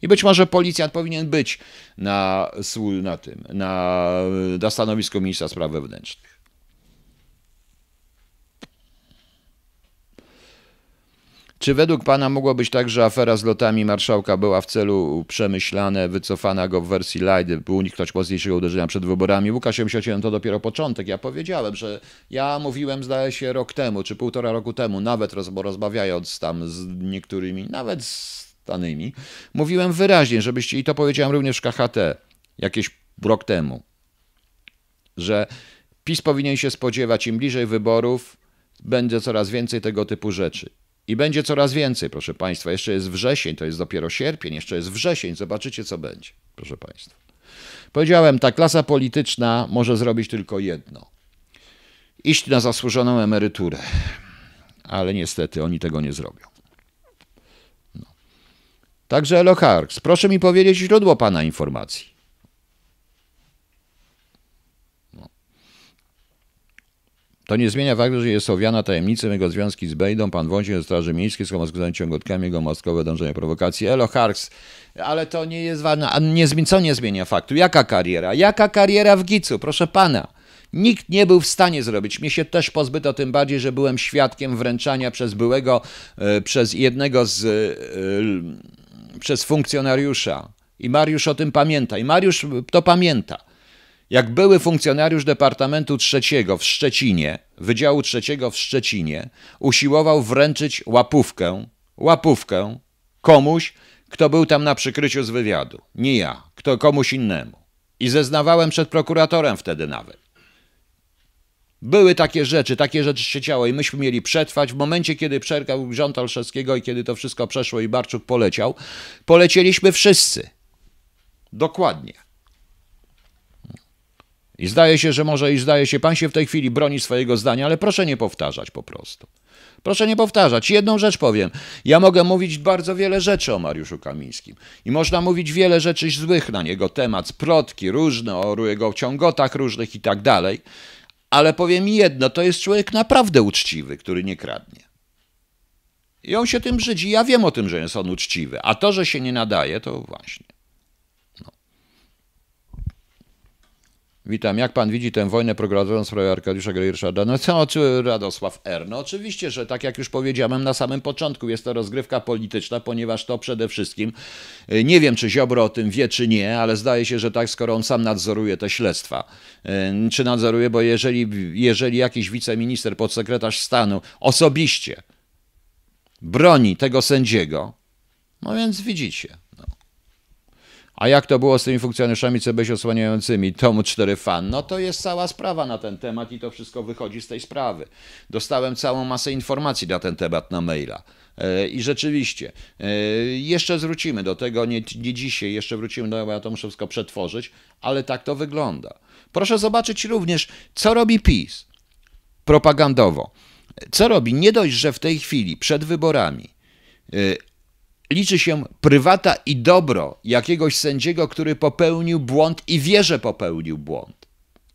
I być może policjant powinien być na, na tym, na, na stanowisku ministra spraw wewnętrznych. Czy według Pana mogło być tak, że afera z lotami marszałka była w celu przemyślane, wycofana go w wersji light, by uniknąć mocniejszego uderzenia przed wyborami? Łukasz Jemsiociłem to dopiero początek. Ja powiedziałem, że ja mówiłem, zdaje się, rok temu, czy półtora roku temu, nawet roz, rozmawiając tam z niektórymi, nawet z danymi, mówiłem wyraźnie, żebyście, i to powiedziałem również w KHT jakieś rok temu, że PiS powinien się spodziewać, im bliżej wyborów, będzie coraz więcej tego typu rzeczy. I będzie coraz więcej, proszę Państwa. Jeszcze jest wrzesień, to jest dopiero sierpień, jeszcze jest wrzesień, zobaczycie co będzie, proszę Państwa. Powiedziałem, ta klasa polityczna może zrobić tylko jedno: iść na zasłużoną emeryturę. Ale niestety oni tego nie zrobią. No. Także Elo Harks, proszę mi powiedzieć źródło Pana informacji. To nie zmienia faktu, że jest owiana tajemnicą jego związki z Bejdą, pan Wąsik ze Straży Miejskiej, skomazgowany ciągotkami, jego maskowe dążenie prowokacji. Elo Harks, ale to nie jest ważne. A nie, co nie zmienia faktu? Jaka kariera? Jaka kariera w Gicu? Proszę pana. Nikt nie był w stanie zrobić. Mnie się też pozbyto, tym bardziej, że byłem świadkiem wręczania przez byłego, e, przez jednego z, e, przez funkcjonariusza. I Mariusz o tym pamięta. I Mariusz to pamięta jak były funkcjonariusz Departamentu Trzeciego w Szczecinie, Wydziału Trzeciego w Szczecinie, usiłował wręczyć łapówkę, łapówkę komuś, kto był tam na przykryciu z wywiadu. Nie ja, kto komuś innemu. I zeznawałem przed prokuratorem wtedy nawet. Były takie rzeczy, takie rzeczy się działy i myśmy mieli przetrwać. W momencie, kiedy przerkał rząd Olszewskiego i kiedy to wszystko przeszło i Barczuk poleciał, polecieliśmy wszyscy. Dokładnie. I zdaje się, że może i zdaje się, pan się w tej chwili broni swojego zdania, ale proszę nie powtarzać po prostu. Proszę nie powtarzać. Jedną rzecz powiem. Ja mogę mówić bardzo wiele rzeczy o Mariuszu Kamińskim. I można mówić wiele rzeczy złych na niego temat, protki różne, o jego ciągotach różnych i tak dalej. Ale powiem jedno, to jest człowiek naprawdę uczciwy, który nie kradnie. I on się tym brzydzi. Ja wiem o tym, że jest on uczciwy. A to, że się nie nadaje, to właśnie. Witam. Jak pan widzi tę wojnę prowadzoną w sprawie Arkadiusza Grejrszada? No co, czy Radosław R. No oczywiście, że tak jak już powiedziałem na samym początku, jest to rozgrywka polityczna, ponieważ to przede wszystkim, y, nie wiem czy Ziobro o tym wie czy nie, ale zdaje się, że tak, skoro on sam nadzoruje te śledztwa. Y, czy nadzoruje, bo jeżeli, jeżeli jakiś wiceminister, podsekretarz stanu osobiście broni tego sędziego, no więc widzicie, a jak to było z tymi funkcjonariuszami CBŚ osłaniającymi tomu 4 fan? No to jest cała sprawa na ten temat i to wszystko wychodzi z tej sprawy. Dostałem całą masę informacji na ten temat na maila. E, I rzeczywiście, e, jeszcze wrócimy do tego, nie, nie dzisiaj, jeszcze wrócimy do tego, bo ja to muszę wszystko przetworzyć, ale tak to wygląda. Proszę zobaczyć również, co robi PiS propagandowo. E, co robi? Nie dość, że w tej chwili, przed wyborami, Liczy się prywata i dobro jakiegoś sędziego, który popełnił błąd i wie, że popełnił błąd.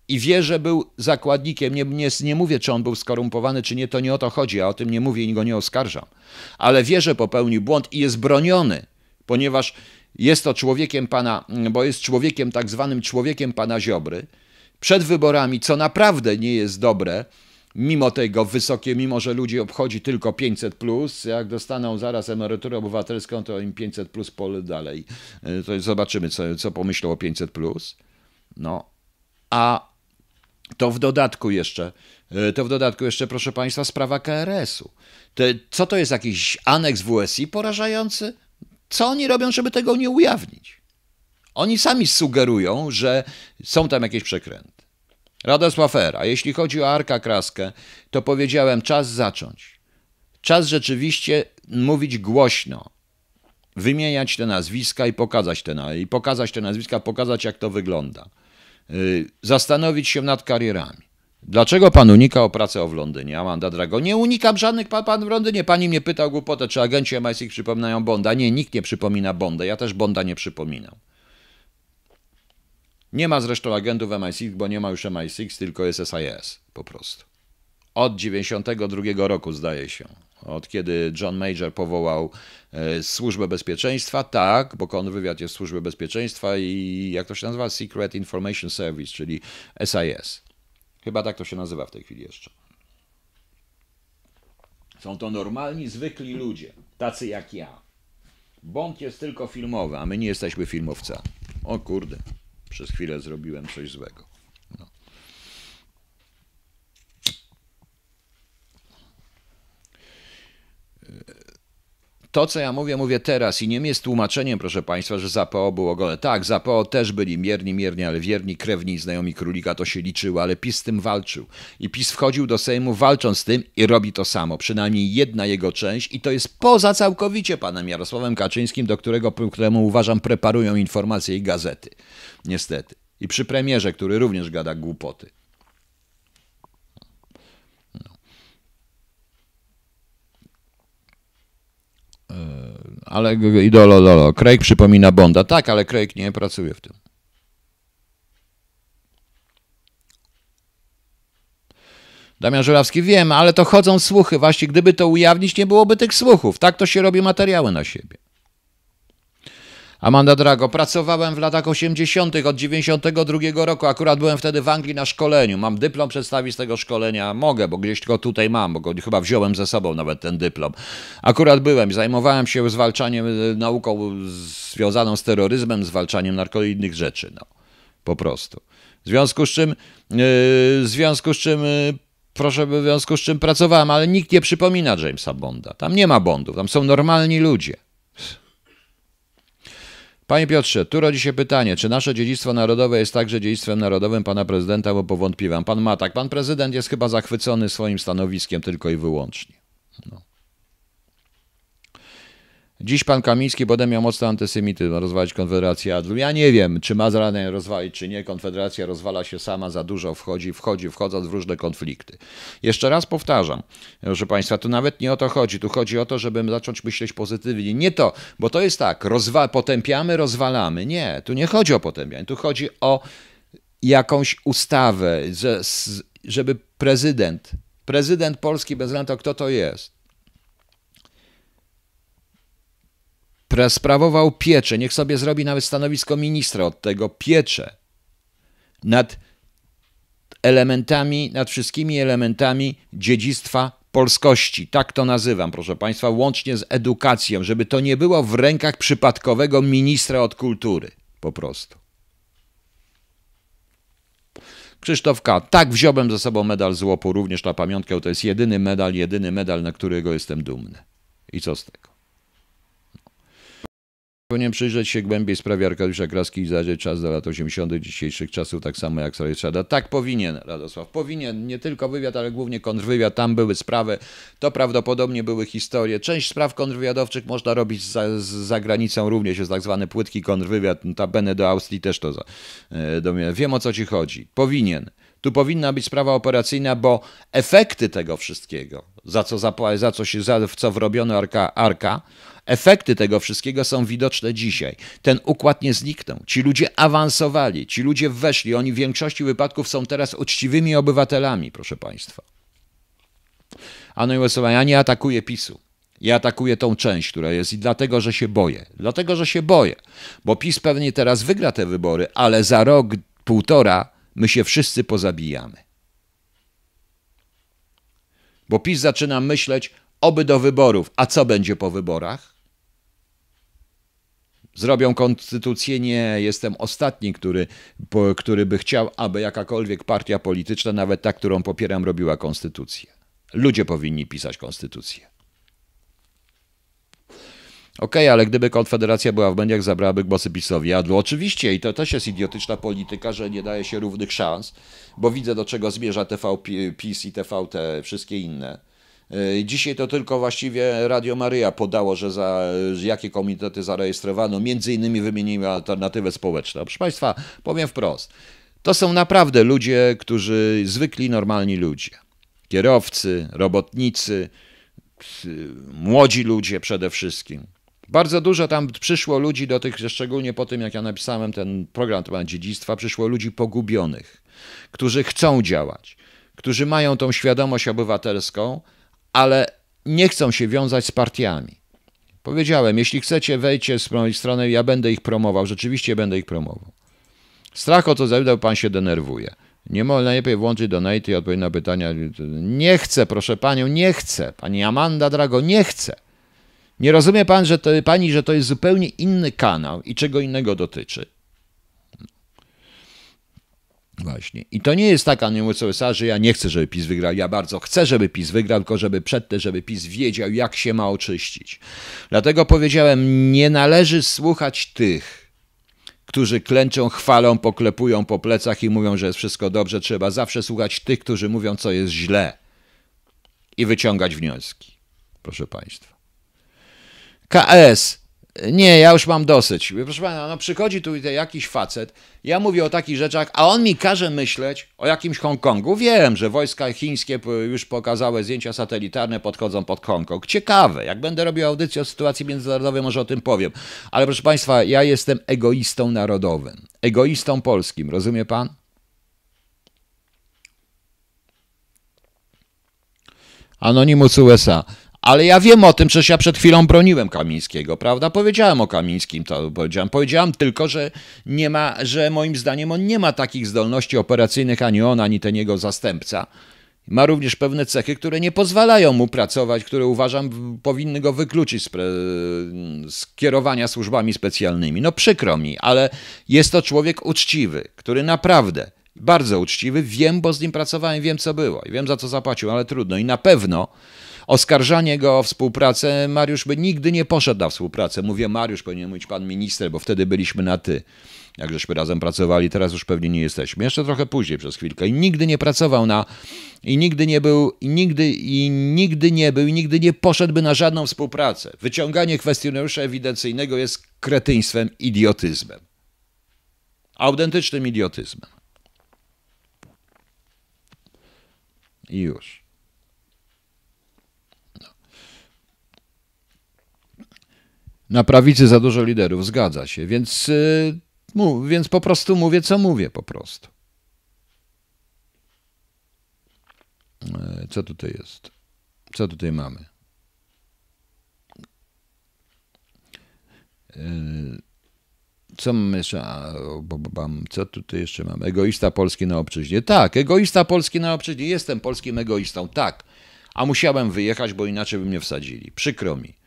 I wie, że był zakładnikiem. Nie, nie, nie mówię, czy on był skorumpowany, czy nie, to nie o to chodzi, a o tym nie mówię i go nie oskarżam. Ale wie, że popełnił błąd i jest broniony, ponieważ jest to człowiekiem pana, bo jest człowiekiem, tak zwanym człowiekiem pana Ziobry, przed wyborami, co naprawdę nie jest dobre, mimo tego wysokie, mimo że ludzi obchodzi tylko 500, plus, jak dostaną zaraz emeryturę obywatelską, to im 500 plus pole dalej. E, to zobaczymy, co, co pomyślą o 500. Plus. No. A to w dodatku jeszcze, e, to w dodatku jeszcze, proszę Państwa, sprawa KRS-u. co to jest jakiś aneks WSI porażający? Co oni robią, żeby tego nie ujawnić? Oni sami sugerują, że są tam jakieś przekręty. Radosław R., a jeśli chodzi o Arka Kraskę, to powiedziałem, czas zacząć. Czas rzeczywiście mówić głośno, wymieniać te nazwiska i pokazać te, i pokazać te nazwiska, pokazać jak to wygląda. Y, zastanowić się nad karierami. Dlaczego pan unikał pracę o w Londynie? Amanda Drago. Nie unikam żadnych pa, pan w Londynie. Pani mnie pytał głupotę, czy agenci MSI przypominają Bonda. Nie, nikt nie przypomina Bonda. Ja też Bonda nie przypominam. Nie ma zresztą agentów MI6, bo nie ma już MI6, tylko jest SIS po prostu. Od 92 roku zdaje się, od kiedy John Major powołał e, Służbę Bezpieczeństwa, tak, bo kontrwywiad jest Służby Bezpieczeństwa i jak to się nazywa? Secret Information Service, czyli SIS. Chyba tak to się nazywa w tej chwili jeszcze. Są to normalni, zwykli ludzie, tacy jak ja. Bąk jest tylko filmowy, a my nie jesteśmy filmowcami. O kurde. Przez chwilę zrobiłem coś złego. No to, co ja mówię, mówię teraz i nie jest tłumaczeniem, proszę Państwa, że ZAPO było gole. Tak, ZAPO też byli mierni, mierni, ale wierni, krewni, znajomi królika, to się liczyło, ale PiS z tym walczył. I PiS wchodził do Sejmu walcząc z tym i robi to samo. Przynajmniej jedna jego część i to jest poza całkowicie panem Jarosławem Kaczyńskim, do którego, któremu uważam preparują informacje i gazety. Niestety. I przy premierze, który również gada głupoty. E, ale idolo, lolo. Craig przypomina Bonda. Tak, ale Craig nie pracuje w tym. Damian Żurawski, wiem, ale to chodzą słuchy. Właśnie gdyby to ujawnić, nie byłoby tych słuchów. Tak to się robi materiały na siebie. Amanda Drago, pracowałem w latach 80. od 92 roku. Akurat byłem wtedy w Anglii na szkoleniu. Mam dyplom przedstawić z tego szkolenia. Mogę, bo gdzieś tylko tutaj mam, bo go chyba wziąłem ze sobą nawet ten dyplom. Akurat byłem, zajmowałem się zwalczaniem y, nauką związaną z terroryzmem, zwalczaniem narkoidnych rzeczy. No, po prostu. W związku z czym, yy, w związku z czym yy, proszę, w związku z czym pracowałem, ale nikt nie przypomina Jamesa Bonda. Tam nie ma Bondów, tam są normalni ludzie. Panie Piotrze, tu rodzi się pytanie, czy nasze dziedzictwo narodowe jest także dziedzictwem narodowym pana prezydenta, bo powątpiewam. Pan ma tak, pan prezydent jest chyba zachwycony swoim stanowiskiem tylko i wyłącznie. No. Dziś pan Kamiński miał mocno antysemityzm, rozwalić Konfederację Adru. Ja nie wiem, czy ma zadanie rozwalić, czy nie. Konfederacja rozwala się sama za dużo, wchodzi, wchodzi, wchodząc w różne konflikty. Jeszcze raz powtarzam, proszę państwa, tu nawet nie o to chodzi. Tu chodzi o to, żebym zacząć myśleć pozytywnie. Nie to, bo to jest tak, rozwa potępiamy, rozwalamy. Nie, tu nie chodzi o potępianie, tu chodzi o jakąś ustawę, żeby prezydent, prezydent Polski bez względu kto to jest, sprawował pieczę, niech sobie zrobi nawet stanowisko ministra od tego, pieczę nad elementami, nad wszystkimi elementami dziedzictwa polskości. Tak to nazywam, proszę Państwa, łącznie z edukacją, żeby to nie było w rękach przypadkowego ministra od kultury, po prostu. Krzysztof K. Tak, wziąłem ze sobą medal z łopu, również na pamiątkę. To jest jedyny medal, jedyny medal, na którego jestem dumny. I co z tego? Powinien przyjrzeć się głębiej sprawie Arkadiusza Kraski i zajrzeć czas do lat 80. dzisiejszych czasów, tak samo jak Sarajczada. Tak powinien, Radosław. Powinien nie tylko wywiad, ale głównie kontrwywiad. Tam były sprawy, to prawdopodobnie były historie. Część spraw kontrwywiadowczych można robić za, za granicą również, jest tak zwany płytki kontrwywiad. bene do Austrii też to za, e, do mnie. Wiem o co ci chodzi. Powinien. Tu powinna być sprawa operacyjna, bo efekty tego wszystkiego, za co, za, za co się, za, w co wrobiono arka, arka Efekty tego wszystkiego są widoczne dzisiaj. Ten układ nie zniknął. Ci ludzie awansowali, ci ludzie weszli. Oni w większości wypadków są teraz uczciwymi obywatelami, proszę Państwa. Ano i ja nie atakuję PiSu. Ja atakuję tą część, która jest i dlatego, że się boję. Dlatego, że się boję. Bo PiS pewnie teraz wygra te wybory, ale za rok, półtora my się wszyscy pozabijamy. Bo PiS zaczyna myśleć, oby do wyborów, a co będzie po wyborach? zrobią konstytucję. Nie, jestem ostatni, który, po, który by chciał, aby jakakolwiek partia polityczna, nawet ta, którą popieram, robiła konstytucję. Ludzie powinni pisać konstytucję. Okej, okay, ale gdyby Konfederacja była w mediach, zabrałaby głosy PiSowi. Jadło. Oczywiście i to też jest idiotyczna polityka, że nie daje się równych szans, bo widzę do czego zmierza TV PiS i TV te wszystkie inne Y, dzisiaj to tylko właściwie Radio Maryja podało, że za y, jakie komitety zarejestrowano, między innymi wymieniły alternatywę społeczną. Proszę Państwa, powiem wprost, to są naprawdę ludzie, którzy zwykli, normalni ludzie. Kierowcy, robotnicy, y, młodzi ludzie przede wszystkim. Bardzo dużo tam przyszło ludzi do tych, szczególnie po tym, jak ja napisałem ten program temat dziedzictwa, przyszło ludzi pogubionych, którzy chcą działać, którzy mają tą świadomość obywatelską, ale nie chcą się wiązać z partiami. Powiedziałem, jeśli chcecie, wejdźcie z mojej strony, ja będę ich promował, rzeczywiście będę ich promował. Strach o to zadał, pan się denerwuje. Nie można najlepiej włączyć donate i odpowiedzieć na pytania. Nie chcę, proszę panią, nie chcę. Pani Amanda Drago, nie chcę. Nie rozumie pan, że to, pani, że to jest zupełnie inny kanał i czego innego dotyczy. Właśnie. I to nie jest taka nieumysłowa, że ja nie chcę, żeby PiS wygrał. Ja bardzo chcę, żeby PiS wygrał, tylko żeby przedtem, żeby PiS wiedział, jak się ma oczyścić. Dlatego powiedziałem, nie należy słuchać tych, którzy klęczą, chwalą, poklepują po plecach i mówią, że jest wszystko dobrze. Trzeba zawsze słuchać tych, którzy mówią, co jest źle i wyciągać wnioski. Proszę Państwa. KS nie, ja już mam dosyć. Proszę pana, no przychodzi tu jakiś facet, ja mówię o takich rzeczach, a on mi każe myśleć o jakimś Hongkongu. Wiem, że wojska chińskie już pokazały zdjęcia satelitarne, podchodzą pod Hongkong. Ciekawe, jak będę robił audycję o sytuacji międzynarodowej, może o tym powiem. Ale proszę państwa, ja jestem egoistą narodowym, egoistą polskim, rozumie pan? Anonimus USA. Ale ja wiem o tym, przecież ja przed chwilą broniłem Kamińskiego, prawda? Powiedziałem o Kamińskim, to powiedziałem. Powiedziałem tylko, że nie ma, że moim zdaniem on nie ma takich zdolności operacyjnych ani on, ani ten jego zastępca. Ma również pewne cechy, które nie pozwalają mu pracować, które uważam powinny go wykluczyć z, z, kierowania służbami specjalnymi. No przykro mi, ale jest to człowiek uczciwy, który naprawdę, bardzo uczciwy, wiem, bo z nim pracowałem, wiem co było i wiem za co zapłacił, ale trudno. I na pewno oskarżanie go o współpracę, Mariusz by nigdy nie poszedł na współpracę. Mówię Mariusz, powinien mówić pan minister, bo wtedy byliśmy na ty. Jak żeśmy razem pracowali, teraz już pewnie nie jesteśmy. Jeszcze trochę później przez chwilkę. I nigdy nie pracował na i nigdy nie był, i nigdy, i nigdy nie był, i nigdy nie poszedłby na żadną współpracę. Wyciąganie kwestionariusza ewidencyjnego jest kretyństwem, idiotyzmem. Autentycznym idiotyzmem. I już. Na prawicy za dużo liderów, zgadza się, więc, y, mów, więc po prostu mówię, co mówię po prostu. E, co tutaj jest? Co tutaj mamy? E, co mamy jeszcze? Co tutaj jeszcze mamy? Egoista polski na obczyźnie. Tak, egoista polski na obczyźnie. Jestem polskim egoistą, tak. A musiałem wyjechać, bo inaczej by mnie wsadzili. Przykro mi.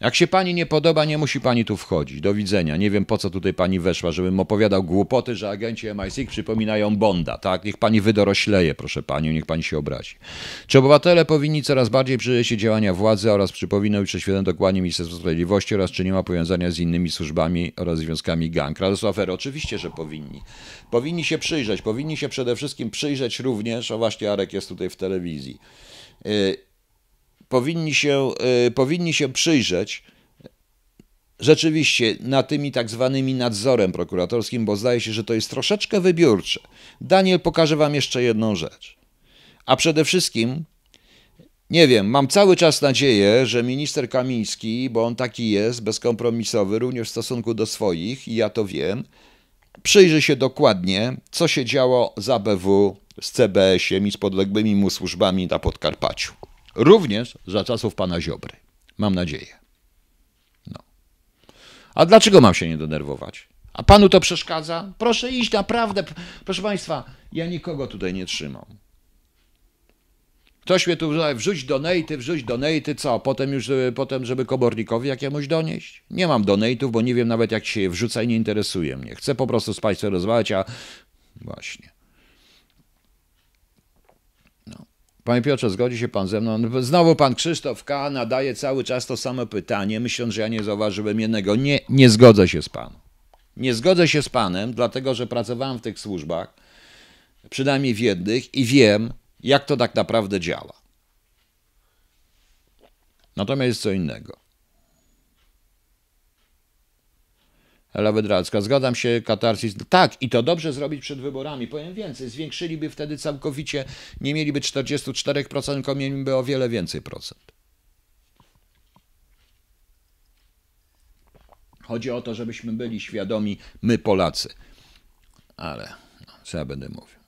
Jak się pani nie podoba, nie musi pani tu wchodzić. Do widzenia. Nie wiem, po co tutaj pani weszła, żebym opowiadał głupoty, że agenci MI6 przypominają Bonda. Tak, niech pani wydorośleje, proszę panią, niech pani się obrazi. Czy obywatele powinni coraz bardziej przyjrzeć się działania władzy oraz przypominać prześwietlen dokładnie Ministerstwo Sprawiedliwości oraz czy nie ma powiązania z innymi służbami oraz związkami gang? Radosław R. Oczywiście, że powinni. Powinni się przyjrzeć. Powinni się przede wszystkim przyjrzeć również, O właśnie Arek jest tutaj w telewizji y, powinni się, y, powinni się przyjrzeć rzeczywiście na tymi tak zwanymi nadzorem prokuratorskim, bo zdaje się, że to jest troszeczkę wybiórcze. Daniel pokaże wam jeszcze jedną rzecz. A przede wszystkim nie wiem, mam cały czas nadzieję, że minister Kamiński, bo on taki jest, bezkompromisowy również w stosunku do swoich, i ja to wiem, przyjrzy się dokładnie, co się działo z ABW, z CBS-iem i z podległymi mu służbami na Podkarpaciu. Również za czasów pana Ziobry. Mam nadzieję. No. A dlaczego mam się nie denerwować? A panu to przeszkadza? Proszę iść, naprawdę. Proszę państwa, ja nikogo tutaj nie trzymam. Ktoś mnie tu wrzuć donejty, wrzuć donejty, co? Potem już, żeby, potem, żeby komornikowi jakiemuś donieść? Nie mam donejtów, bo nie wiem nawet jak się je wrzuca i nie interesuje mnie. Chcę po prostu z państwem rozmawiać, a właśnie. Panie Piotrze, zgodzi się pan ze mną? No, znowu pan Krzysztof K. nadaje cały czas to samo pytanie, myśląc, że ja nie zauważyłem jednego. Nie, nie zgodzę się z panem. Nie zgodzę się z panem, dlatego że pracowałem w tych służbach, przynajmniej w jednych, i wiem, jak to tak naprawdę działa. Natomiast jest co innego. Lawedracka. Zgadzam się, katarsis. Tak, i to dobrze zrobić przed wyborami. Powiem więcej, zwiększyliby wtedy całkowicie, nie mieliby 44%, tylko mieliby o wiele więcej procent. Chodzi o to, żebyśmy byli świadomi, my Polacy. Ale no, co ja będę mówił.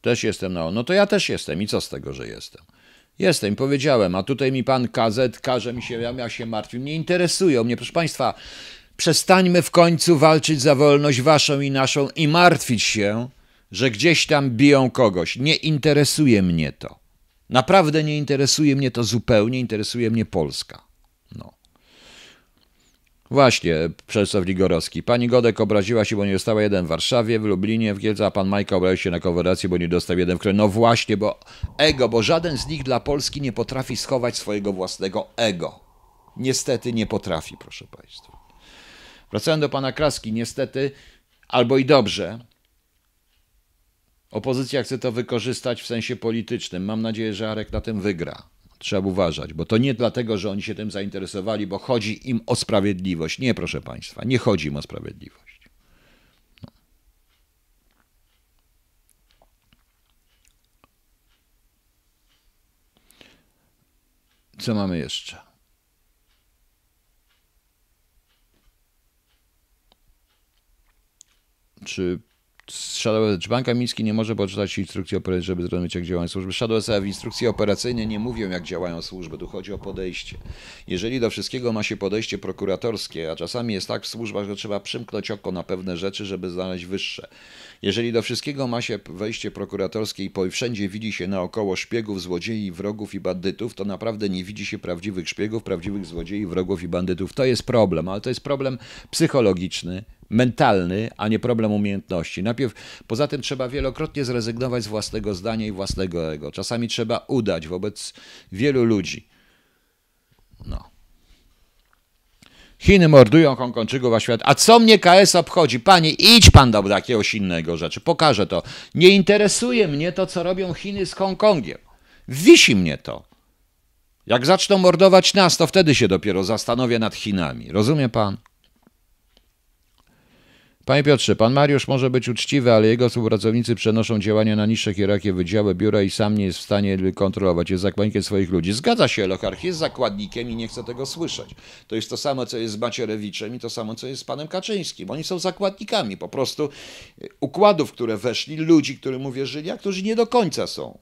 Też jestem na. No to ja też jestem. I co z tego, że jestem? Jestem, powiedziałem, a tutaj mi pan KZ każe mi się, ja, ja się martwię. Nie interesują mnie, proszę państwa, przestańmy w końcu walczyć za wolność waszą i naszą i martwić się, że gdzieś tam biją kogoś. Nie interesuje mnie to. Naprawdę nie interesuje mnie to zupełnie, interesuje mnie Polska. Właśnie, przerwał Ligorowski. Pani Godek obraziła się, bo nie dostała jeden w Warszawie, w Lublinie, w Kielce, a pan Majka obraził się na Konfederację, bo nie dostał jeden w Kremlu. No właśnie, bo ego, bo żaden z nich dla Polski nie potrafi schować swojego własnego ego. Niestety nie potrafi, proszę państwa. Wracając do pana Kraski, niestety, albo i dobrze, opozycja chce to wykorzystać w sensie politycznym. Mam nadzieję, że Arek na tym wygra. Trzeba uważać, bo to nie dlatego, że oni się tym zainteresowali, bo chodzi im o sprawiedliwość. Nie, proszę Państwa, nie chodzi im o sprawiedliwość. No. Co mamy jeszcze? Czy ShadowSF, czy Banka Miejski nie może poczytać instrukcji operacyjnej, żeby zrozumieć, jak działają służby. w instrukcje operacyjne nie mówią, jak działają służby, tu chodzi o podejście. Jeżeli do wszystkiego ma się podejście prokuratorskie, a czasami jest tak w służbach, że trzeba przymknąć oko na pewne rzeczy, żeby znaleźć wyższe. Jeżeli do wszystkiego ma się wejście prokuratorskie i po, wszędzie widzi się naokoło szpiegów, złodziei, wrogów i bandytów, to naprawdę nie widzi się prawdziwych szpiegów, prawdziwych złodziei, wrogów i bandytów. To jest problem, ale to jest problem psychologiczny, mentalny, a nie problem umiejętności. Najpierw, poza tym trzeba wielokrotnie zrezygnować z własnego zdania i własnego ego. Czasami trzeba udać wobec wielu ludzi. No. Chiny mordują Hongkongczyków, a świat. A co mnie KS obchodzi? Panie, idź pan do jakiegoś innego rzeczy. Pokażę to. Nie interesuje mnie to, co robią Chiny z Hongkongiem. Wisi mnie to. Jak zaczną mordować nas, to wtedy się dopiero zastanowię nad Chinami. Rozumie pan? Panie Piotrze, pan Mariusz może być uczciwy, ale jego współpracownicy przenoszą działania na niższe hierarchie wydziały biura i sam nie jest w stanie kontrolować. Jest zakładnikiem swoich ludzi. Zgadza się, Locharch jest zakładnikiem i nie chce tego słyszeć. To jest to samo, co jest z Macierewiczem i to samo, co jest z panem Kaczyńskim. Oni są zakładnikami po prostu e, układów, które weszli, ludzi, którym uwierzyli, a którzy nie do końca są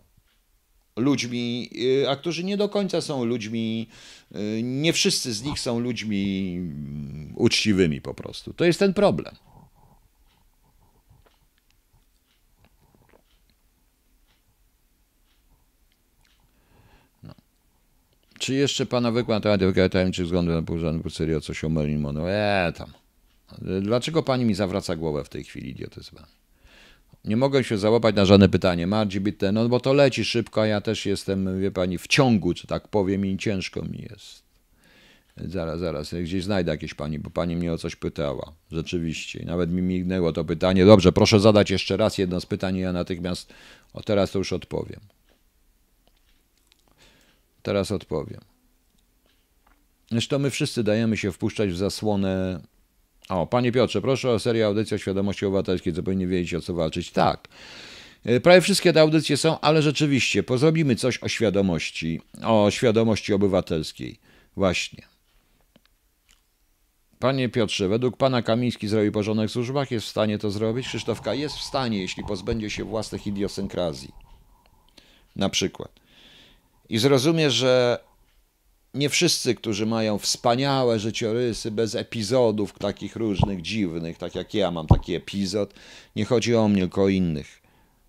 ludźmi, e, a którzy nie do końca są ludźmi, e, nie wszyscy z nich są ludźmi mm, uczciwymi po prostu. To jest ten problem. Czy jeszcze pana wykład Radio Tajemniczych względów na położonym serio coś o Marilyn Monroe? Eee, tam. Dlaczego pani mi zawraca głowę w tej chwili, idiotyzm? Nie mogę się załapać na żadne pytanie. Margie Bitte, no bo to leci szybko, a ja też jestem, wie pani, w ciągu, czy tak powiem, i ciężko mi jest. Zaraz, zaraz, gdzieś znajdę jakieś pani, bo pani mnie o coś pytała. Rzeczywiście, nawet mi mignęło to pytanie. Dobrze, proszę zadać jeszcze raz jedno z pytań, ja natychmiast, o teraz to już odpowiem. Teraz odpowiem. Zresztą my wszyscy dajemy się wpuszczać w zasłonę. O, panie Piotrze, proszę o serię audycji o świadomości obywatelskiej, co powinni wiedzieć, o co walczyć. Tak. E, prawie wszystkie te audycje są, ale rzeczywiście pozrobimy coś o świadomości, o świadomości obywatelskiej. Właśnie. Panie Piotrze, według pana Kamiński zrobi porządek w służbach, jest w stanie to zrobić? Krzysztofka jest w stanie, jeśli pozbędzie się własnych idiosynkrazji. Na przykład i zrozumie, że nie wszyscy, którzy mają wspaniałe życiorysy, bez epizodów takich różnych, dziwnych, tak jak ja mam taki epizod, nie chodzi o mnie, tylko o innych.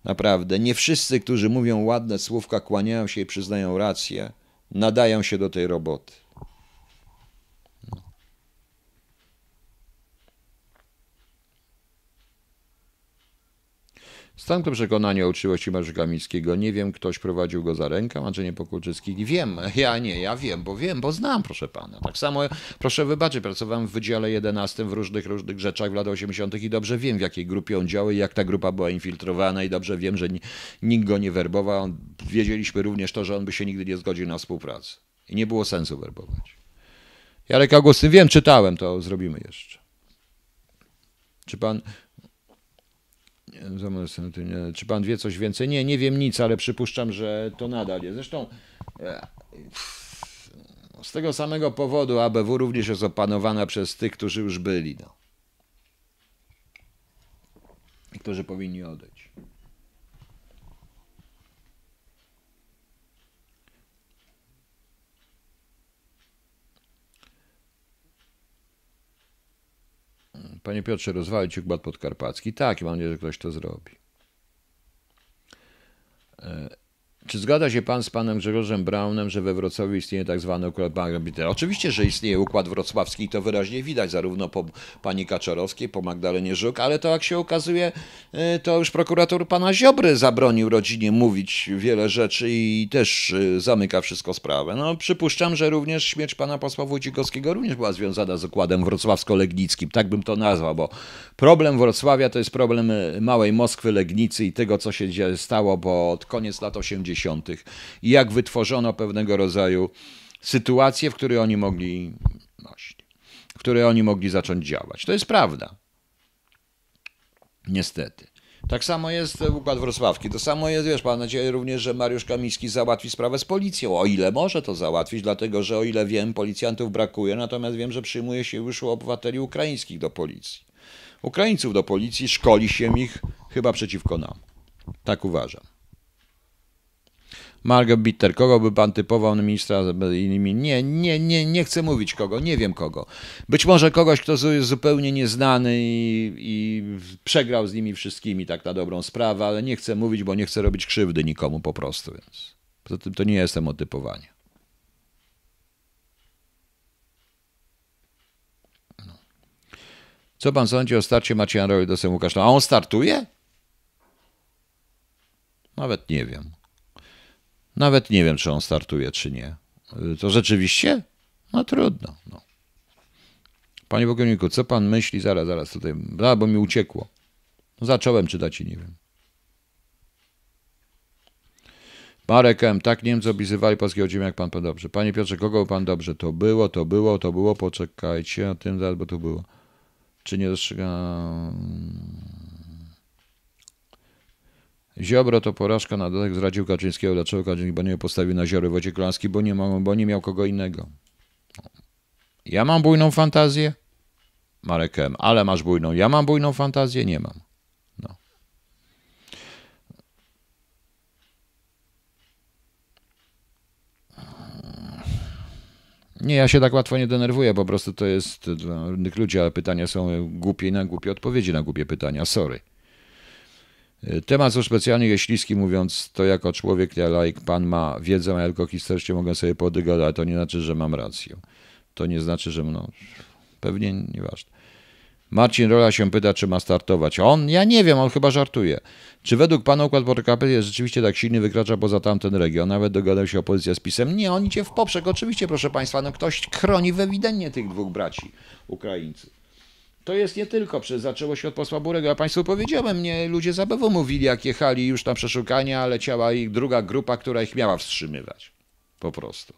Naprawdę, nie wszyscy, którzy mówią ładne słówka, kłaniają się i przyznają rację, nadają się do tej roboty. Stanko przekonania uczyło uczciwości Marzyka Mickiego. Nie wiem, ktoś prowadził go za rękę, Andrzej Pokulczycki. Wiem, ja nie, ja wiem, bo wiem, bo znam, proszę pana. Tak samo, proszę wybaczyć, pracowałem w Wydziale 11 w różnych, różnych rzeczach w latach 80. i dobrze wiem, w jakiej grupie on działał i jak ta grupa była infiltrowana i dobrze wiem, że nikt go nie werbował. Wiedzieliśmy również to, że on by się nigdy nie zgodził na współpracę. I nie było sensu werbować. Jarek Augustyn, wiem, czytałem, to zrobimy jeszcze. Czy pan... Czy pan wie coś więcej? Nie, nie wiem nic, ale przypuszczam, że to nadal jest. Zresztą e, z tego samego powodu ABW również jest opanowana przez tych, którzy już byli. No. I którzy powinni odejść. Panie Piotrze, rozwalić układ podkarpacki. Tak, mam nadzieję, że ktoś to zrobi. E, czy zgadza się pan z panem Grzegorzem Braunem, że we Wrocławiu istnieje tak zwany układ Magdalena? Oczywiście, że istnieje układ wrocławski i to wyraźnie widać zarówno po pani Kaczorowskiej, po Magdalenie Żuk, ale to jak się okazuje, y, to już prokurator pana Ziobry zabronił rodzinie mówić wiele rzeczy i też y, zamyka wszystko sprawę. No przypuszczam, że również śmierć pana posła Wójcikowskiego również była związana z układem wrocławsko-legnickim, tak bym to nazwał, bo problem Wrocławia to jest problem y, małej Moskwy, Legnicy i tego, co się stało, bo od koniec lat 80 80. i jak wytworzono pewnego rodzaju sytuację, w której oni mogli, w której oni mogli zacząć działać. To jest prawda. Niestety. Tak samo jest e, układ Wrocławki. To samo jest, wiesz, mam nadzieję również, że Mariusz Kamiński załatwi sprawę z policją, o ile może to załatwić, dlatego że o ile wiem, policjantów brakuje, natomiast wiem, że przyjmuje się już obywateli ukraińskich do policji. Ukraińców do policji szkoli się ich chyba przeciwko nam. Tak uważam. Margot Bitter, kogo by pan typował na ministra Nie, nie, nie, nie chcę mówić kogo, nie wiem kogo. Być może kogoś, kto jest zupełnie nieznany i, i przegrał z nimi wszystkimi, tak na dobrą sprawę, ale nie chcę mówić, bo nie chcę robić krzywdy nikomu po prostu, więc poza tym to nie jestem o typowaniu. No. Co pan sądzi o starcie Macieja Rojdosa Łukaszna? A on startuje? Nawet nie wiem. Nawet nie wiem, czy on startuje, czy nie. To rzeczywiście? No trudno. No. Panie Bogowniku, co pan myśli? Zaraz, zaraz tutaj. A, bo mi uciekło. No, zacząłem czytać i nie wiem. Marek M. Tak Niemcy obizywali polskie ziemię, jak pan pan dobrze. Panie Piotrze, kogo pan dobrze? To było, to było, to było. Poczekajcie o tym zaraz, bo to było. Czy nie dostrzegam... Ziobro to porażka na dodatek zradził Kaczyńskiego. Dlaczego Kaczyński nie postawił na Ziobro Wojciech Kolanski? Bo nie, bo nie miał kogo innego. Ja mam bujną fantazję? Marek M. Ale masz bujną. Ja mam bujną fantazję? Nie mam. No. Nie, ja się tak łatwo nie denerwuję, po prostu to jest dla no, innych ludzi, ale pytania są głupie i na głupie odpowiedzi na głupie pytania, sorry. Temat są specjalnie jest śliski, mówiąc to jako człowiek, ja laik, pan ma wiedzę, a jako historycznie mogę sobie podygodać, ale to nie znaczy, że mam rację. To nie znaczy, że no, pewnie nieważne. Marcin Rola się pyta, czy ma startować. On? Ja nie wiem, on chyba żartuje. Czy według pana układ PKP jest rzeczywiście tak silny, wykracza poza tamten region? Nawet dogadał się opozycja z PiSem. Nie, on idzie w poprzek. Oczywiście, proszę państwa, no ktoś chroni wewidennie ewidentnie tych dwóch braci Ukraińców. To jest nie tylko, przy, zaczęło się od posła Burego. Ja Państwu powiedziałem, mnie ludzie zabawą mówili, jak jechali już na przeszukania, leciała ich druga grupa, która ich miała wstrzymywać. Po prostu.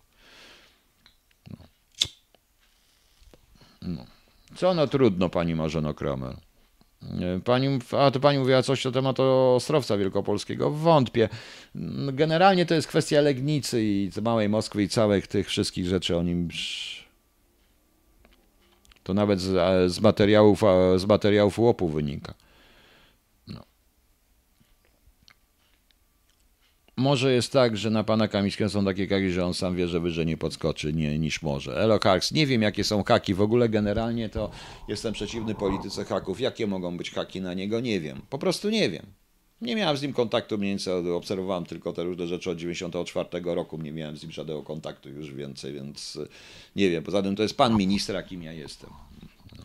No. no. Co no trudno, pani Marzeno Kramer. Pani, a to pani mówiła coś na temat Ostrowca Wielkopolskiego. Wątpię. Generalnie to jest kwestia Legnicy i Małej Moskwy i całych tych wszystkich rzeczy o nim to nawet z, z materiałów, z materiałów łopu wynika. No. Może jest tak, że na pana Kamiczkę są takie kaki, że on sam wie, że wyżej nie podskoczy nie, niż może. Elo nie wiem jakie są haki. W ogóle generalnie to jestem przeciwny polityce haków. Jakie mogą być haki na niego? Nie wiem. Po prostu nie wiem. Nie miałem z nim kontaktu, mniej więcej obserwowałem tylko te różne rzeczy od 1994 roku, nie miałem z nim żadnego kontaktu już więcej, więc e, nie wiem. Poza tym to jest pan ministra, kim ja jestem. No.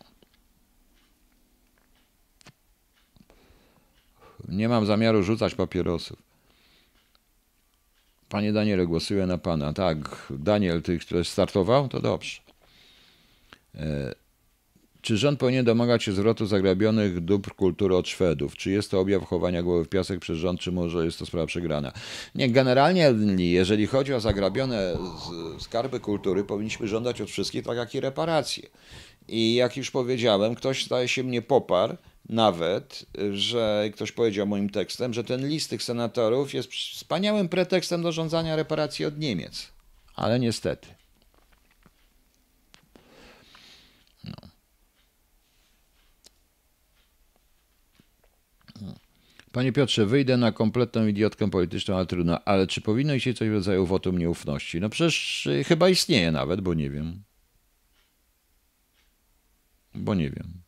Nie mam zamiaru rzucać papierosów. Panie Danielu, głosuję na pana. Tak, Daniel, ty, któryś startował, to dobrze. E, czy rząd powinien domagać się zwrotu zagrabionych dóbr kultury od Szwedów? Czy jest to objaw chowania głowy w piasek przez rząd, czy może jest to sprawa przegrana? Nie, generalnie, jeżeli chodzi o zagrabione skarby kultury, powinniśmy żądać od wszystkich tak jak i reparacje. I jak już powiedziałem, ktoś staje się mnie poparł, nawet, że ktoś powiedział moim tekstem, że ten list tych senatorów jest wspaniałym pretekstem do żądania reparacji od Niemiec. Ale niestety. Panie Piotrze, wyjdę na kompletną idiotkę polityczną, ale trudno. Ale czy powinno się coś w rodzaju wotum nieufności? No przecież y, chyba istnieje nawet, bo nie wiem. Bo nie wiem.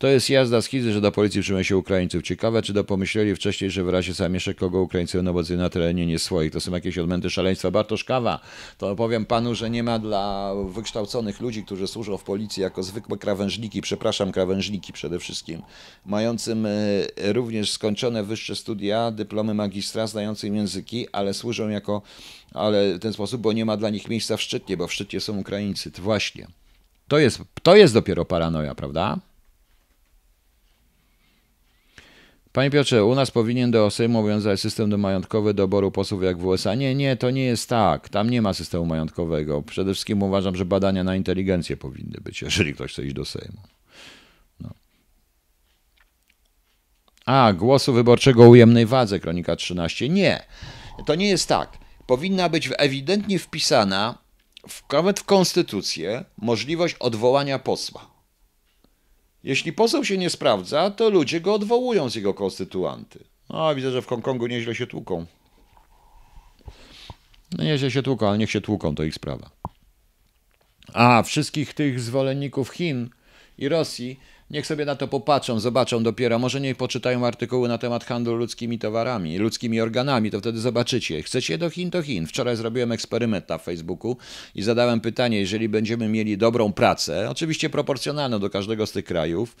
To jest jazda z Chizy, że do policji się Ukraińców. Ciekawe, czy pomyśleli wcześniej, że w razie zamieszek kogo Ukraińcy obozuje na terenie nie swoich. To są jakieś odmęty szaleństwa. Bartosz Kawa, to powiem panu, że nie ma dla wykształconych ludzi, którzy służą w policji jako zwykłe krawężniki, przepraszam, krawężniki przede wszystkim, mającym e, również skończone wyższe studia, dyplomy magistra, znającym języki, ale służą jako, ale w ten sposób, bo nie ma dla nich miejsca w szczytnie, bo w szczycie są Ukraińcy. To właśnie. To jest, to jest dopiero paranoja, prawda? Panie Piotrze, u nas powinien do Sejmu obowiązać system majątkowy doboru posłów jak w USA. Nie, nie, to nie jest tak. Tam nie ma systemu majątkowego. Przede wszystkim uważam, że badania na inteligencję powinny być, jeżeli ktoś chce iść do Sejmu. No. A, głosu wyborczego ujemnej wadze, kronika 13. Nie, to nie jest tak. Powinna być ewidentnie wpisana w, nawet w konstytucję możliwość odwołania posła. Jeśli poseł się nie sprawdza, to ludzie go odwołują z jego konstytuanty. No, widzę, że w Hongkongu nieźle się tłuką. No nieźle się tłuką, ale niech się tłuką, to ich sprawa. A, wszystkich tych zwolenników Chin i Rosji Niech sobie na to popatrzą, zobaczą dopiero. Może nie poczytają artykuły na temat handlu ludzkimi towarami, ludzkimi organami, to wtedy zobaczycie. Chcecie do Chin, to Chin. Wczoraj zrobiłem eksperyment na Facebooku i zadałem pytanie, jeżeli będziemy mieli dobrą pracę, oczywiście proporcjonalną do każdego z tych krajów,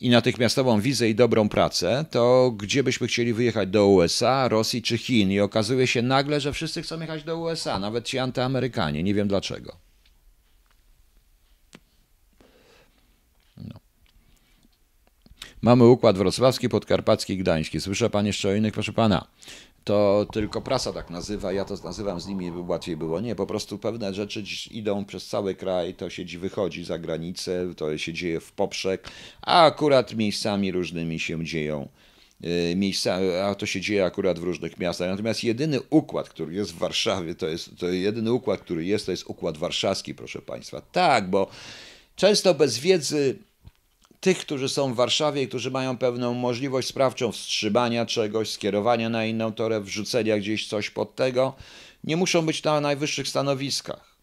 i natychmiastową wizę i dobrą pracę, to gdzie byśmy chcieli wyjechać do USA, Rosji czy Chin? I okazuje się nagle, że wszyscy chcą jechać do USA, nawet ci antyamerykanie. Nie wiem dlaczego. Mamy układ wrocławski, podkarpacki gdański. Słyszę pan jeszcze o innych, proszę pana. To tylko prasa tak nazywa, ja to nazywam z nimi, by łatwiej było. Nie, po prostu pewne rzeczy idą przez cały kraj, to się wychodzi za granicę, to się dzieje w poprzek, a akurat miejscami różnymi się dzieją y, miejsca, a to się dzieje akurat w różnych miastach. Natomiast jedyny układ, który jest w Warszawie, to jest to jedyny układ, który jest, to jest układ warszawski, proszę Państwa. Tak, bo często bez wiedzy tych, którzy są w Warszawie i którzy mają pewną możliwość sprawczą wstrzymania czegoś, skierowania na inną torę, wrzucenia gdzieś coś pod tego, nie muszą być na najwyższych stanowiskach.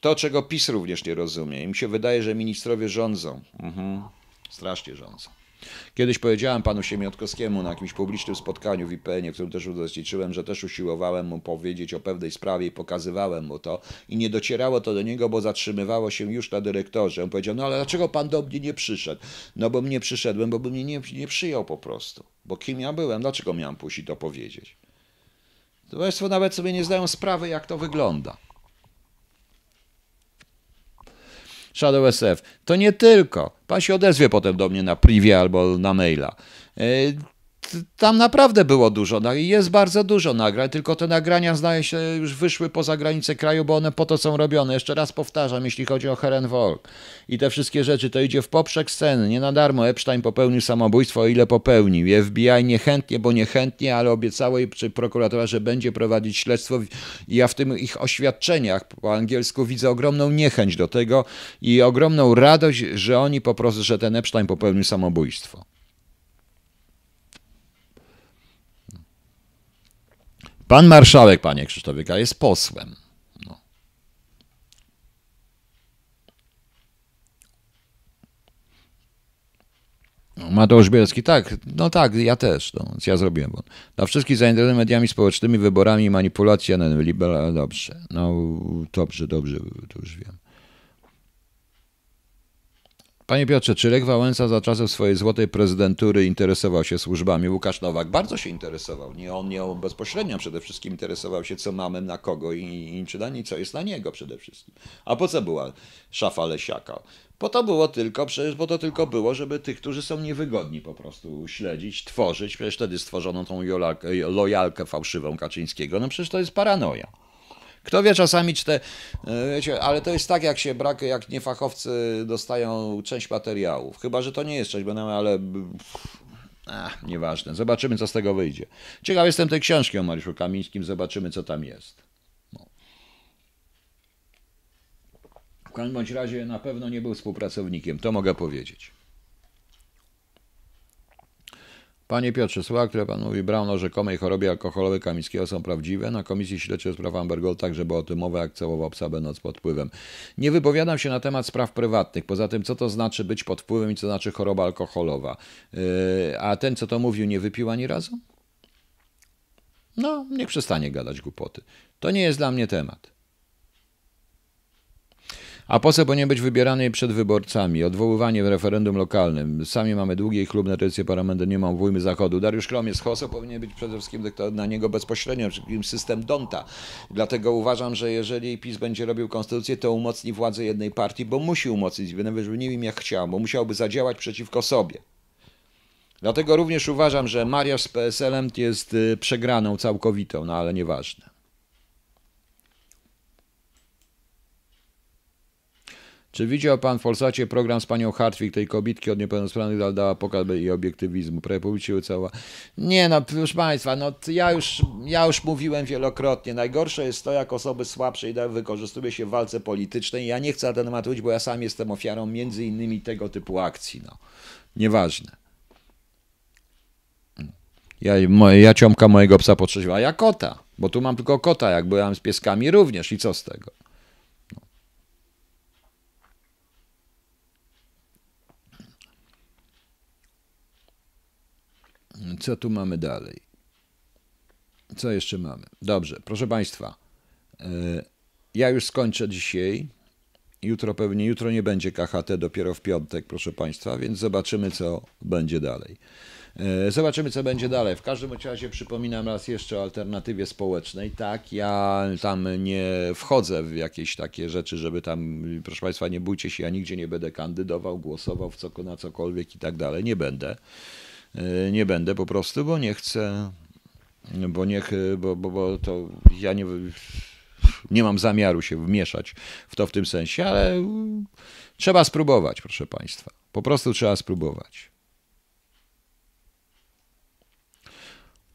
To, czego PiS również nie rozumie. Im się wydaje, że ministrowie rządzą. Mhm. Strasznie rządzą. Kiedyś powiedziałem panu Siemiątkowskiemu na jakimś publicznym spotkaniu w IPN-ie, w którym też uczestniczyłem, że też usiłowałem mu powiedzieć o pewnej sprawie i pokazywałem mu to i nie docierało to do niego, bo zatrzymywało się już na dyrektorze. On powiedział, no ale dlaczego pan do mnie nie przyszedł? No bo mnie przyszedłem, bo by mnie nie, nie przyjął po prostu. Bo kim ja byłem? Dlaczego miałem pójść i to powiedzieć? To Państwo nawet sobie nie zdają sprawy, jak to wygląda. Shadow SF. To nie tylko. Pan się odezwie potem do mnie na privie albo na maila. E, tam naprawdę było dużo no, i jest bardzo dużo nagrań, tylko te nagrania zdaje się już wyszły poza granice kraju, bo one po to są robione. Jeszcze raz powtarzam, jeśli chodzi o Herenwolk i te wszystkie rzeczy, to idzie w poprzek sceny. Nie na darmo Epstein popełnił samobójstwo, o ile popełnił. FBI niechętnie, bo niechętnie, ale obiecało jej czy prokuratora, że będzie prowadzić śledztwo. ja w tym ich oświadczeniach po angielsku widzę ogromną niechęć do tego i ogromną radość, że oni po prostu, że ten Epstein popełnił samobójstwo. Pan marszałek, panie Krzysztofieka, jest posłem. No. no. Mateusz Bielski, tak, no tak, ja też, no, ja zrobiłem bo Dla wszystkich zainteresowanych mediami społecznymi, wyborami i manipulacjami, no, dobrze, no dobrze, dobrze, to już wiem. Panie Piotrze, czy Lech Wałęsa za czasów swojej złotej prezydentury interesował się służbami? Łukasz Nowak bardzo się interesował. Nie on, nie on bezpośrednio przede wszystkim interesował się, co mamy na kogo i, i, czy na co jest na niego przede wszystkim. A po co była szafa Lesiaka? Po to było tylko, przecież po to tylko było, żeby tych, którzy są niewygodni po prostu śledzić, tworzyć. Przecież wtedy stworzono tą lojalkę fałszywą Kaczyńskiego. No przecież to jest paranoja. Kto wie, czasami czy te, e, wiecie, ale to jest tak, jak się brak, jak niefachowcy dostają część materiałów. Chyba, że to nie jest część, będą, no, ale Ach, nieważne. Zobaczymy, co z tego wyjdzie. Ciekaw jestem tej książki o Mariuszu Kamińskim. Zobaczymy, co tam jest. No. W każdym bądź razie na pewno nie był współpracownikiem. To mogę powiedzieć. Panie Piotrze, słowa, które Pan mówi Brown o rzekomej chorobie alkoholowej Kamińskiego są prawdziwe. Na komisji śledczej spraw Ambergol także była o tym mowa, jak całował psa będąc pod wpływem. Nie wypowiadam się na temat spraw prywatnych. Poza tym, co to znaczy być pod wpływem i co znaczy choroba alkoholowa. Yy, a ten, co to mówił, nie wypił ani razu? No, niech przestanie gadać głupoty. To nie jest dla mnie temat. A po co bo nie być wybierany przed wyborcami? Odwoływanie w referendum lokalnym. Sami mamy długie i chlubne tradycje parlamentu, nie mam wujmy zachodu. Dariusz Krom jest hoso, powinien być przede wszystkim na niego bezpośrednio, czyli system Donta. Dlatego uważam, że jeżeli PiS będzie robił konstytucję, to umocni władzę jednej partii, bo musi umocnić, nawet nie wiem jak chciał, bo musiałby zadziałać przeciwko sobie. Dlatego również uważam, że Mariusz z PSL-em jest y, przegraną całkowitą, no ale nieważne. Czy widział pan w Polsacie program z panią Hartwig, tej kobitki od niepełnosprawnych, która dała pokaz i obiektywizmu? Prawie cała. Nie no, proszę państwa, no ja już, ja już mówiłem wielokrotnie. Najgorsze jest to, jak osoby słabsze tak wykorzystuje się w walce politycznej. Ja nie chcę na ten temat mówić, bo ja sam jestem ofiarą między innymi tego typu akcji. No. Nieważne. Mm. Ja, ja ciomka mojego psa a ja kota, bo tu mam tylko kota, jak byłem z pieskami również i co z tego? Co tu mamy dalej? Co jeszcze mamy? Dobrze, proszę Państwa, e, ja już skończę dzisiaj. Jutro pewnie, jutro nie będzie KHT, dopiero w piątek, proszę Państwa, więc zobaczymy, co będzie dalej. E, zobaczymy, co będzie dalej. W każdym razie przypominam raz jeszcze o alternatywie społecznej. Tak, ja tam nie wchodzę w jakieś takie rzeczy, żeby tam, proszę Państwa, nie bójcie się, ja nigdzie nie będę kandydował, głosował w co, na cokolwiek i tak dalej. Nie będę. E, nie będę po prostu, bo nie chcę, bo, nie, bo, bo, bo to ja nie, nie mam zamiaru się wmieszać w to w tym sensie, ale trzeba spróbować, proszę Państwa. Po prostu trzeba spróbować.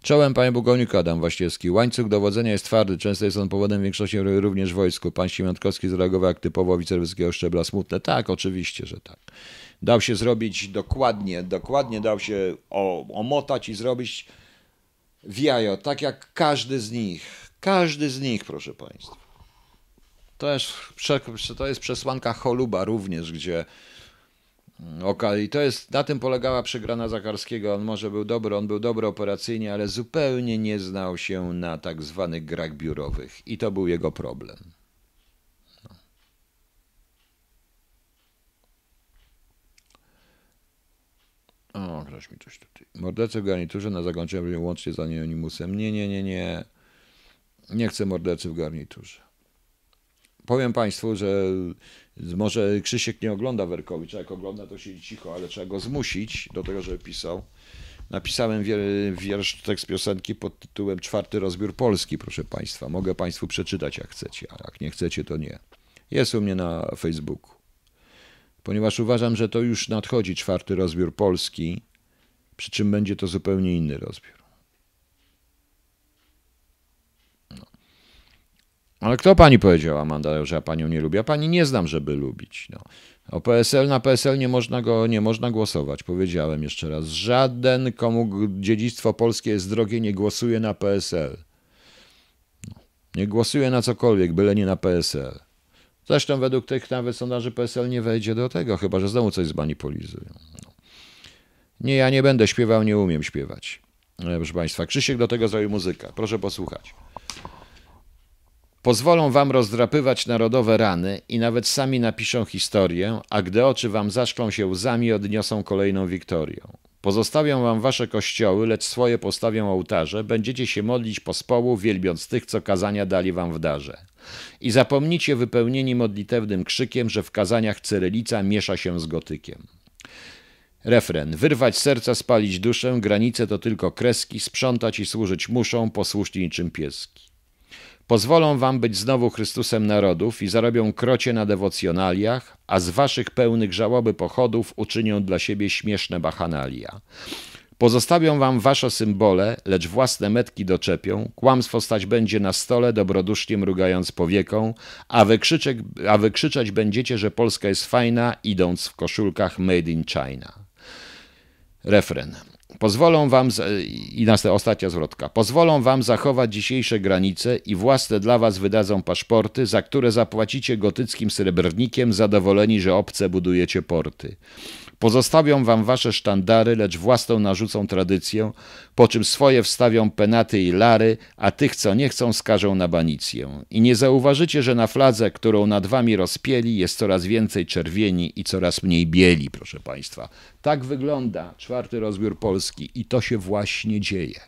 Czołem, panie Bugowniku, Adam Waśniewski. Łańcuch dowodzenia jest twardy, często jest on powodem większości również w wojsku. Pan Siemiątkowski zareagował jak typowo wysokiego szczebla. Smutne? Tak, oczywiście, że tak. Dał się zrobić dokładnie, dokładnie dał się omotać i zrobić w jajo, tak jak każdy z nich. Każdy z nich, proszę państwa. To jest, to jest przesłanka Choluba również, gdzie Mm, okej, to jest, na tym polegała przegrana Zakarskiego. On może był dobry, on był dobry operacyjnie, ale zupełnie nie znał się na tak zwanych grach biurowych i to był jego problem. No. O, ktoś mi coś tutaj. Mordercy w garniturze na zakończenie łącznie z anonimusem. Nie, nie, nie, nie. Nie chcę mordercy w garniturze powiem Państwu, że może Krzysiek nie ogląda Werkowicza, jak ogląda to siedzi cicho, ale trzeba go zmusić do tego, żeby pisał. Napisałem wiersz, tekst piosenki pod tytułem Czwarty rozbiór Polski, proszę Państwa. Mogę Państwu przeczytać, jak chcecie, a jak nie chcecie, to nie. Jest u mnie na Facebooku. Ponieważ uważam, że to już nadchodzi czwarty rozbiór Polski, przy czym będzie to zupełnie inny rozbiór. Ale kto pani powiedział, Amanda, że ja panią nie lubię? Ja pani nie znam, żeby lubić. No. O PSL na PSL nie można, go, nie można głosować. Powiedziałem jeszcze raz. Żaden, komu dziedzictwo polskie jest drogie, nie głosuje na PSL. No. Nie głosuje na cokolwiek, byle nie na PSL. Zresztą według tych nawet sondaży PSL nie wejdzie do tego, chyba że znowu coś zmanipulizują. No. Nie, ja nie będę śpiewał, nie umiem śpiewać. E, proszę Państwa, Krzysiek do tego zrobił muzykę. Proszę posłuchać. Pozwolą wam rozdrapywać narodowe rany i nawet sami napiszą historię, a gdy oczy wam zaszklą się łzami, odniosą kolejną wiktorię. Pozostawią wam wasze kościoły, lecz swoje postawią ołtarze, będziecie się modlić po społu, wielbiąc tych, co kazania dali wam w darze. I zapomnijcie wypełnieni modlitewnym krzykiem, że w kazaniach cyrylica miesza się z gotykiem. Refren. Wyrwać serca, spalić duszę, granice to tylko kreski, sprzątać i służyć muszą, posłuszni niczym pieski. Pozwolą wam być znowu Chrystusem narodów i zarobią krocie na dewocjonaliach, a z waszych pełnych żałoby pochodów uczynią dla siebie śmieszne bachanalia. Pozostawią wam wasze symbole, lecz własne metki doczepią, kłamstwo stać będzie na stole, dobrodusznie mrugając powieką, a, wykrzyczek, a będziecie, że Polska jest fajna, idąc w koszulkach Made in China. Refren. Pozwolą wam, i następna ostatnia zwrotka, pozwolą wam zachować dzisiejsze granice i własne dla was wydadzą paszporty, za które zapłacicie gotyckim srebrnikiem zadowoleni, że obce budujecie porty. Pozostawią wam wasze sztandary, lecz własną narzucą tradycję, po czym swoje wstawią penaty i lary, a tych, co nie chcą, skażą na banicję. I nie zauważycie, że na fladze, którą nad wami rozpieli, jest coraz więcej czerwieni i coraz mniej bieli, proszę państwa. Tak wygląda czwarty rozbiór Polski Polski i to się właśnie dzieje.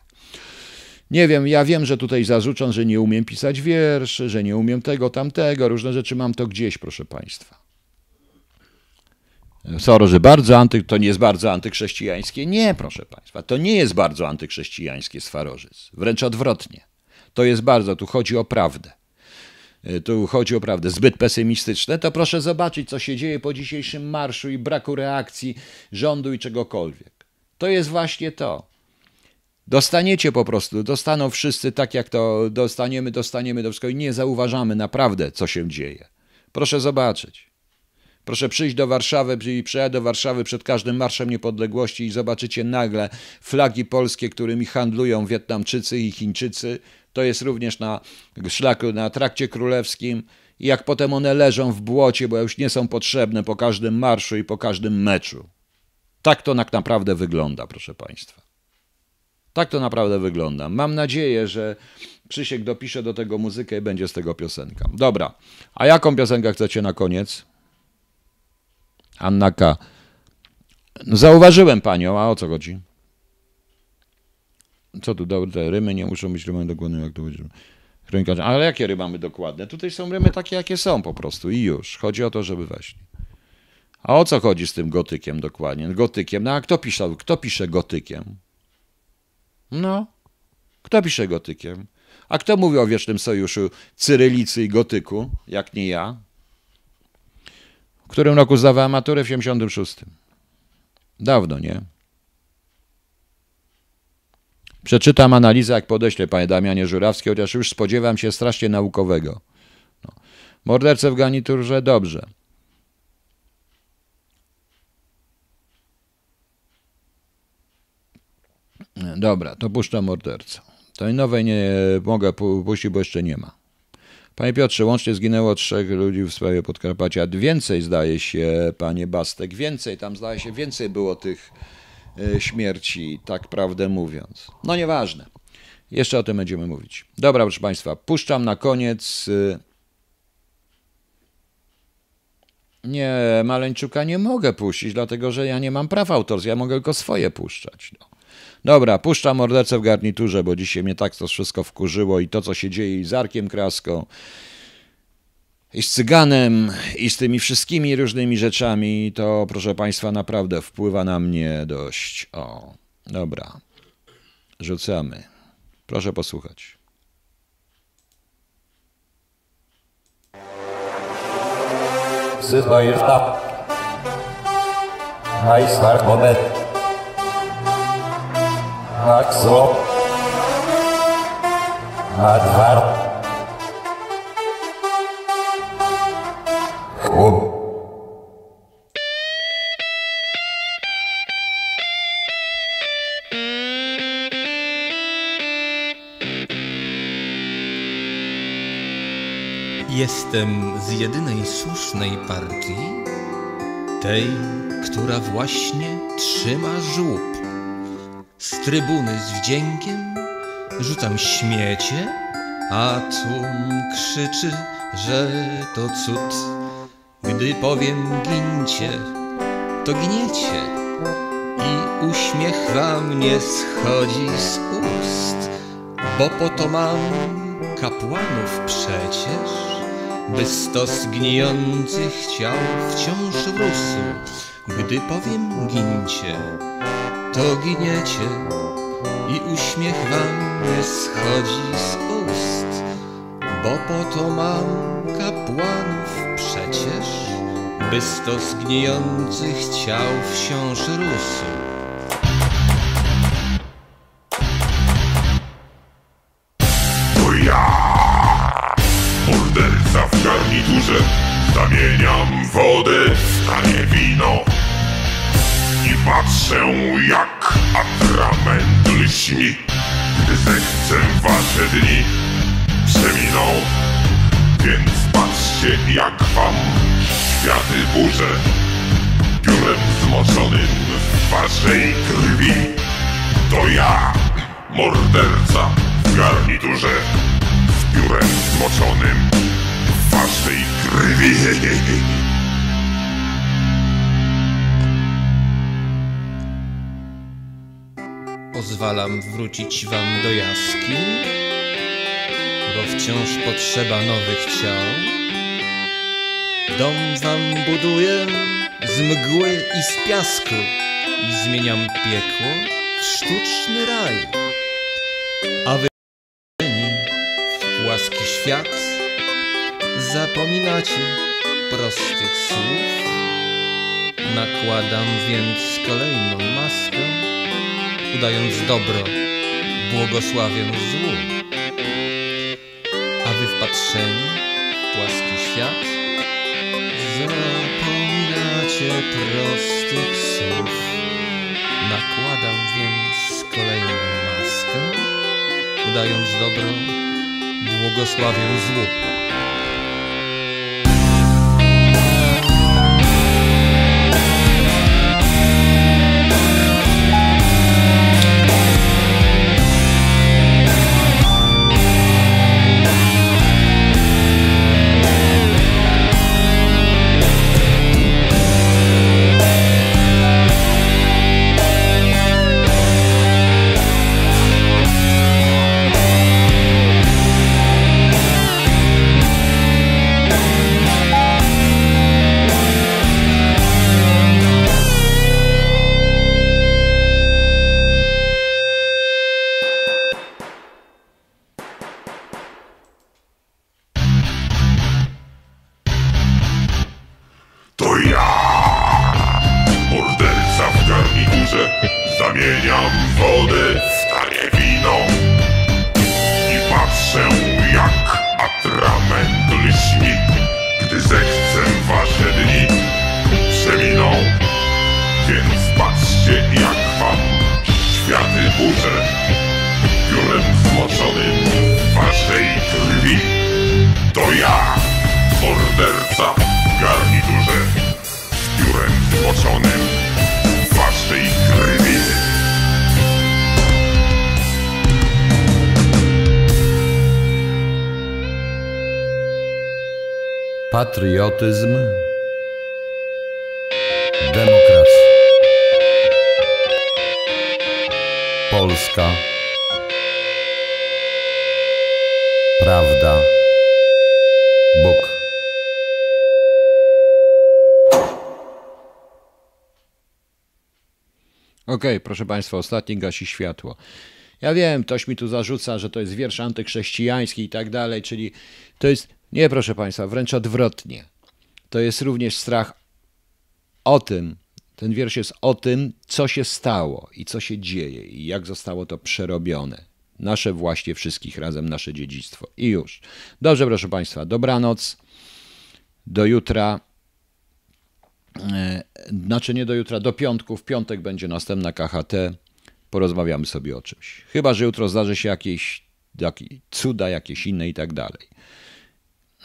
Nie wiem, ja wiem, że tutaj zarzucą, że nie umiem pisać wierszy, że nie umiem tego, tamtego, różne rzeczy mam to gdzieś, proszę Państwa. Sorry, że bardzo anty, to nie jest bardzo antychrześcijańskie. Nie, proszę Państwa, to nie jest bardzo antychrześcijańskie swarożyc. Wręcz odwrotnie. To jest bardzo, tu chodzi o prawdę. E, tu chodzi o prawdę, zbyt pesymistyczne, to proszę zobaczyć, co się dzieje po dzisiejszym marszu i braku reakcji rządu i czegokolwiek. To jest właśnie to. Dostaniecie po prostu, dostaną wszyscy tak jak to dostaniemy, dostaniemy do i Nie zauważamy naprawdę, co się dzieje. Proszę zobaczyć. Proszę przyjść do Warszawy i przyjechać do Warszawy przed każdym Marszem Niepodległości i zobaczycie nagle flagi polskie, którymi handlują Wietnamczycy i Chińczycy. To jest również na szlaku, na trakcie królewskim. I jak potem one leżą w błocie, bo już nie są potrzebne po każdym marszu i po każdym meczu. Tak to tak naprawdę wygląda, proszę Państwa. Tak to naprawdę wygląda. Mam nadzieję, że Krzysiek dopisze do tego muzykę i będzie z tego piosenka. Dobra, a jaką piosenkę chcecie na koniec? Anna K. Zauważyłem panią, a o co chodzi? Co tu, dobre, rymy nie muszą być rymami dokładnymi, jak to będzie. ale jakie ryby mamy dokładne? Tutaj są rymy takie, jakie są po prostu i już. Chodzi o to, żeby właśnie. A o co chodzi z tym gotykiem dokładnie? No, gotykiem. No a kto pisał? Kto pisze gotykiem? No. Kto pisze gotykiem? A kto mówi o wiecznym sojuszu cyrylicy i gotyku, jak nie ja? W którym roku zdawałem maturę? W 76. Dawno, nie? Przeczytam analizę, jak podeślę, panie Damianie Żurawski, chociaż już spodziewam się strasznie naukowego. No. Morderce w garniturze, dobrze. Dobra, to puszczam mordercę. Tej nowej nie mogę puścić, bo jeszcze nie ma. Panie Piotrze, łącznie zginęło trzech ludzi w sprawie Podkarpacia. Więcej zdaje się, panie Bastek, więcej, tam zdaje się, więcej było tych y, śmierci, tak prawdę mówiąc. No nieważne. Jeszcze o tym będziemy mówić. Dobra, proszę Państwa, puszczam na koniec. Y, nie, Maleńczuka nie mogę puścić, dlatego że ja nie mam praw autorskich, ja mogę tylko swoje puszczać. No. Dobra, puszczam mordercę w garniturze, bo dzisiaj mnie tak to wszystko wkurzyło i to, co się dzieje z Arkiem Kraską, i z Cyganem, i z tymi wszystkimi różnymi rzeczami, to proszę Państwa, naprawdę wpływa na mnie dość. O, dobra. Rzucamy. Proszę posłuchać. Psy to tak. tam. Najstarkonet tak Jestem z jedynej słusznej partii, tej, która właśnie trzyma żółb z trybuny z wdziękiem rzucam śmiecie, a tłum krzyczy, że to cud. Gdy powiem gincie, to gniecie i uśmiech wam nie schodzi z ust, bo po to mam kapłanów przecież, by stos gnijących ciał wciąż rósł. Gdy powiem gincie, to giniecie i uśmiech wam nie schodzi z ust, bo po to mam kapłanów przecież, by stos gnijących ciał wciąż rósł. Morderca w garniturze Zamieniam wodę w stanie wino patrzę jak atrament lśni Gdy zechcę wasze dni przeminą Więc patrzcie jak wam światy burzę Piórem zmoczonym w waszej krwi To ja, morderca w garniturze piórem zmoczonym w waszej krwi pozwalam wrócić wam do jaskiń, bo wciąż potrzeba nowych ciał. Dom wam buduję z mgły i z piasku i zmieniam piekło w sztuczny raj. A wy łaski świat zapominacie prostych słów. Nakładam więc kolejną maskę udając dobro, błogosławię złu. A wy wpatrzeni w płaski świat, zapominacie prostych słów. Nakładam więc kolejną maskę, udając dobro, błogosławię złu. Okej, okay, proszę Państwa, ostatni gasi światło. Ja wiem, ktoś mi tu zarzuca, że to jest wiersz antychrześcijański i tak dalej, czyli to jest. Nie, proszę Państwa, wręcz odwrotnie. To jest również strach o tym, ten wiersz jest o tym, co się stało i co się dzieje i jak zostało to przerobione. Nasze właśnie wszystkich razem, nasze dziedzictwo. I już. Dobrze, proszę Państwa, dobranoc. Do jutra. E, znaczy nie do jutra, do piątku. W piątek będzie następna KHT. Porozmawiamy sobie o czymś. Chyba, że jutro zdarzy się jakieś, jakieś cuda, jakieś inne i tak dalej.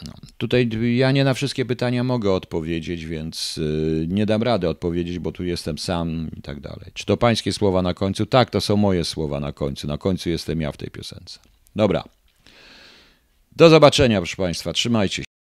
No, tutaj ja nie na wszystkie pytania mogę odpowiedzieć, więc y, nie dam rady odpowiedzieć, bo tu jestem sam i tak dalej. Czy to pańskie słowa na końcu? Tak, to są moje słowa na końcu. Na końcu jestem ja w tej piosence. Dobra. Do zobaczenia, proszę Państwa. Trzymajcie się.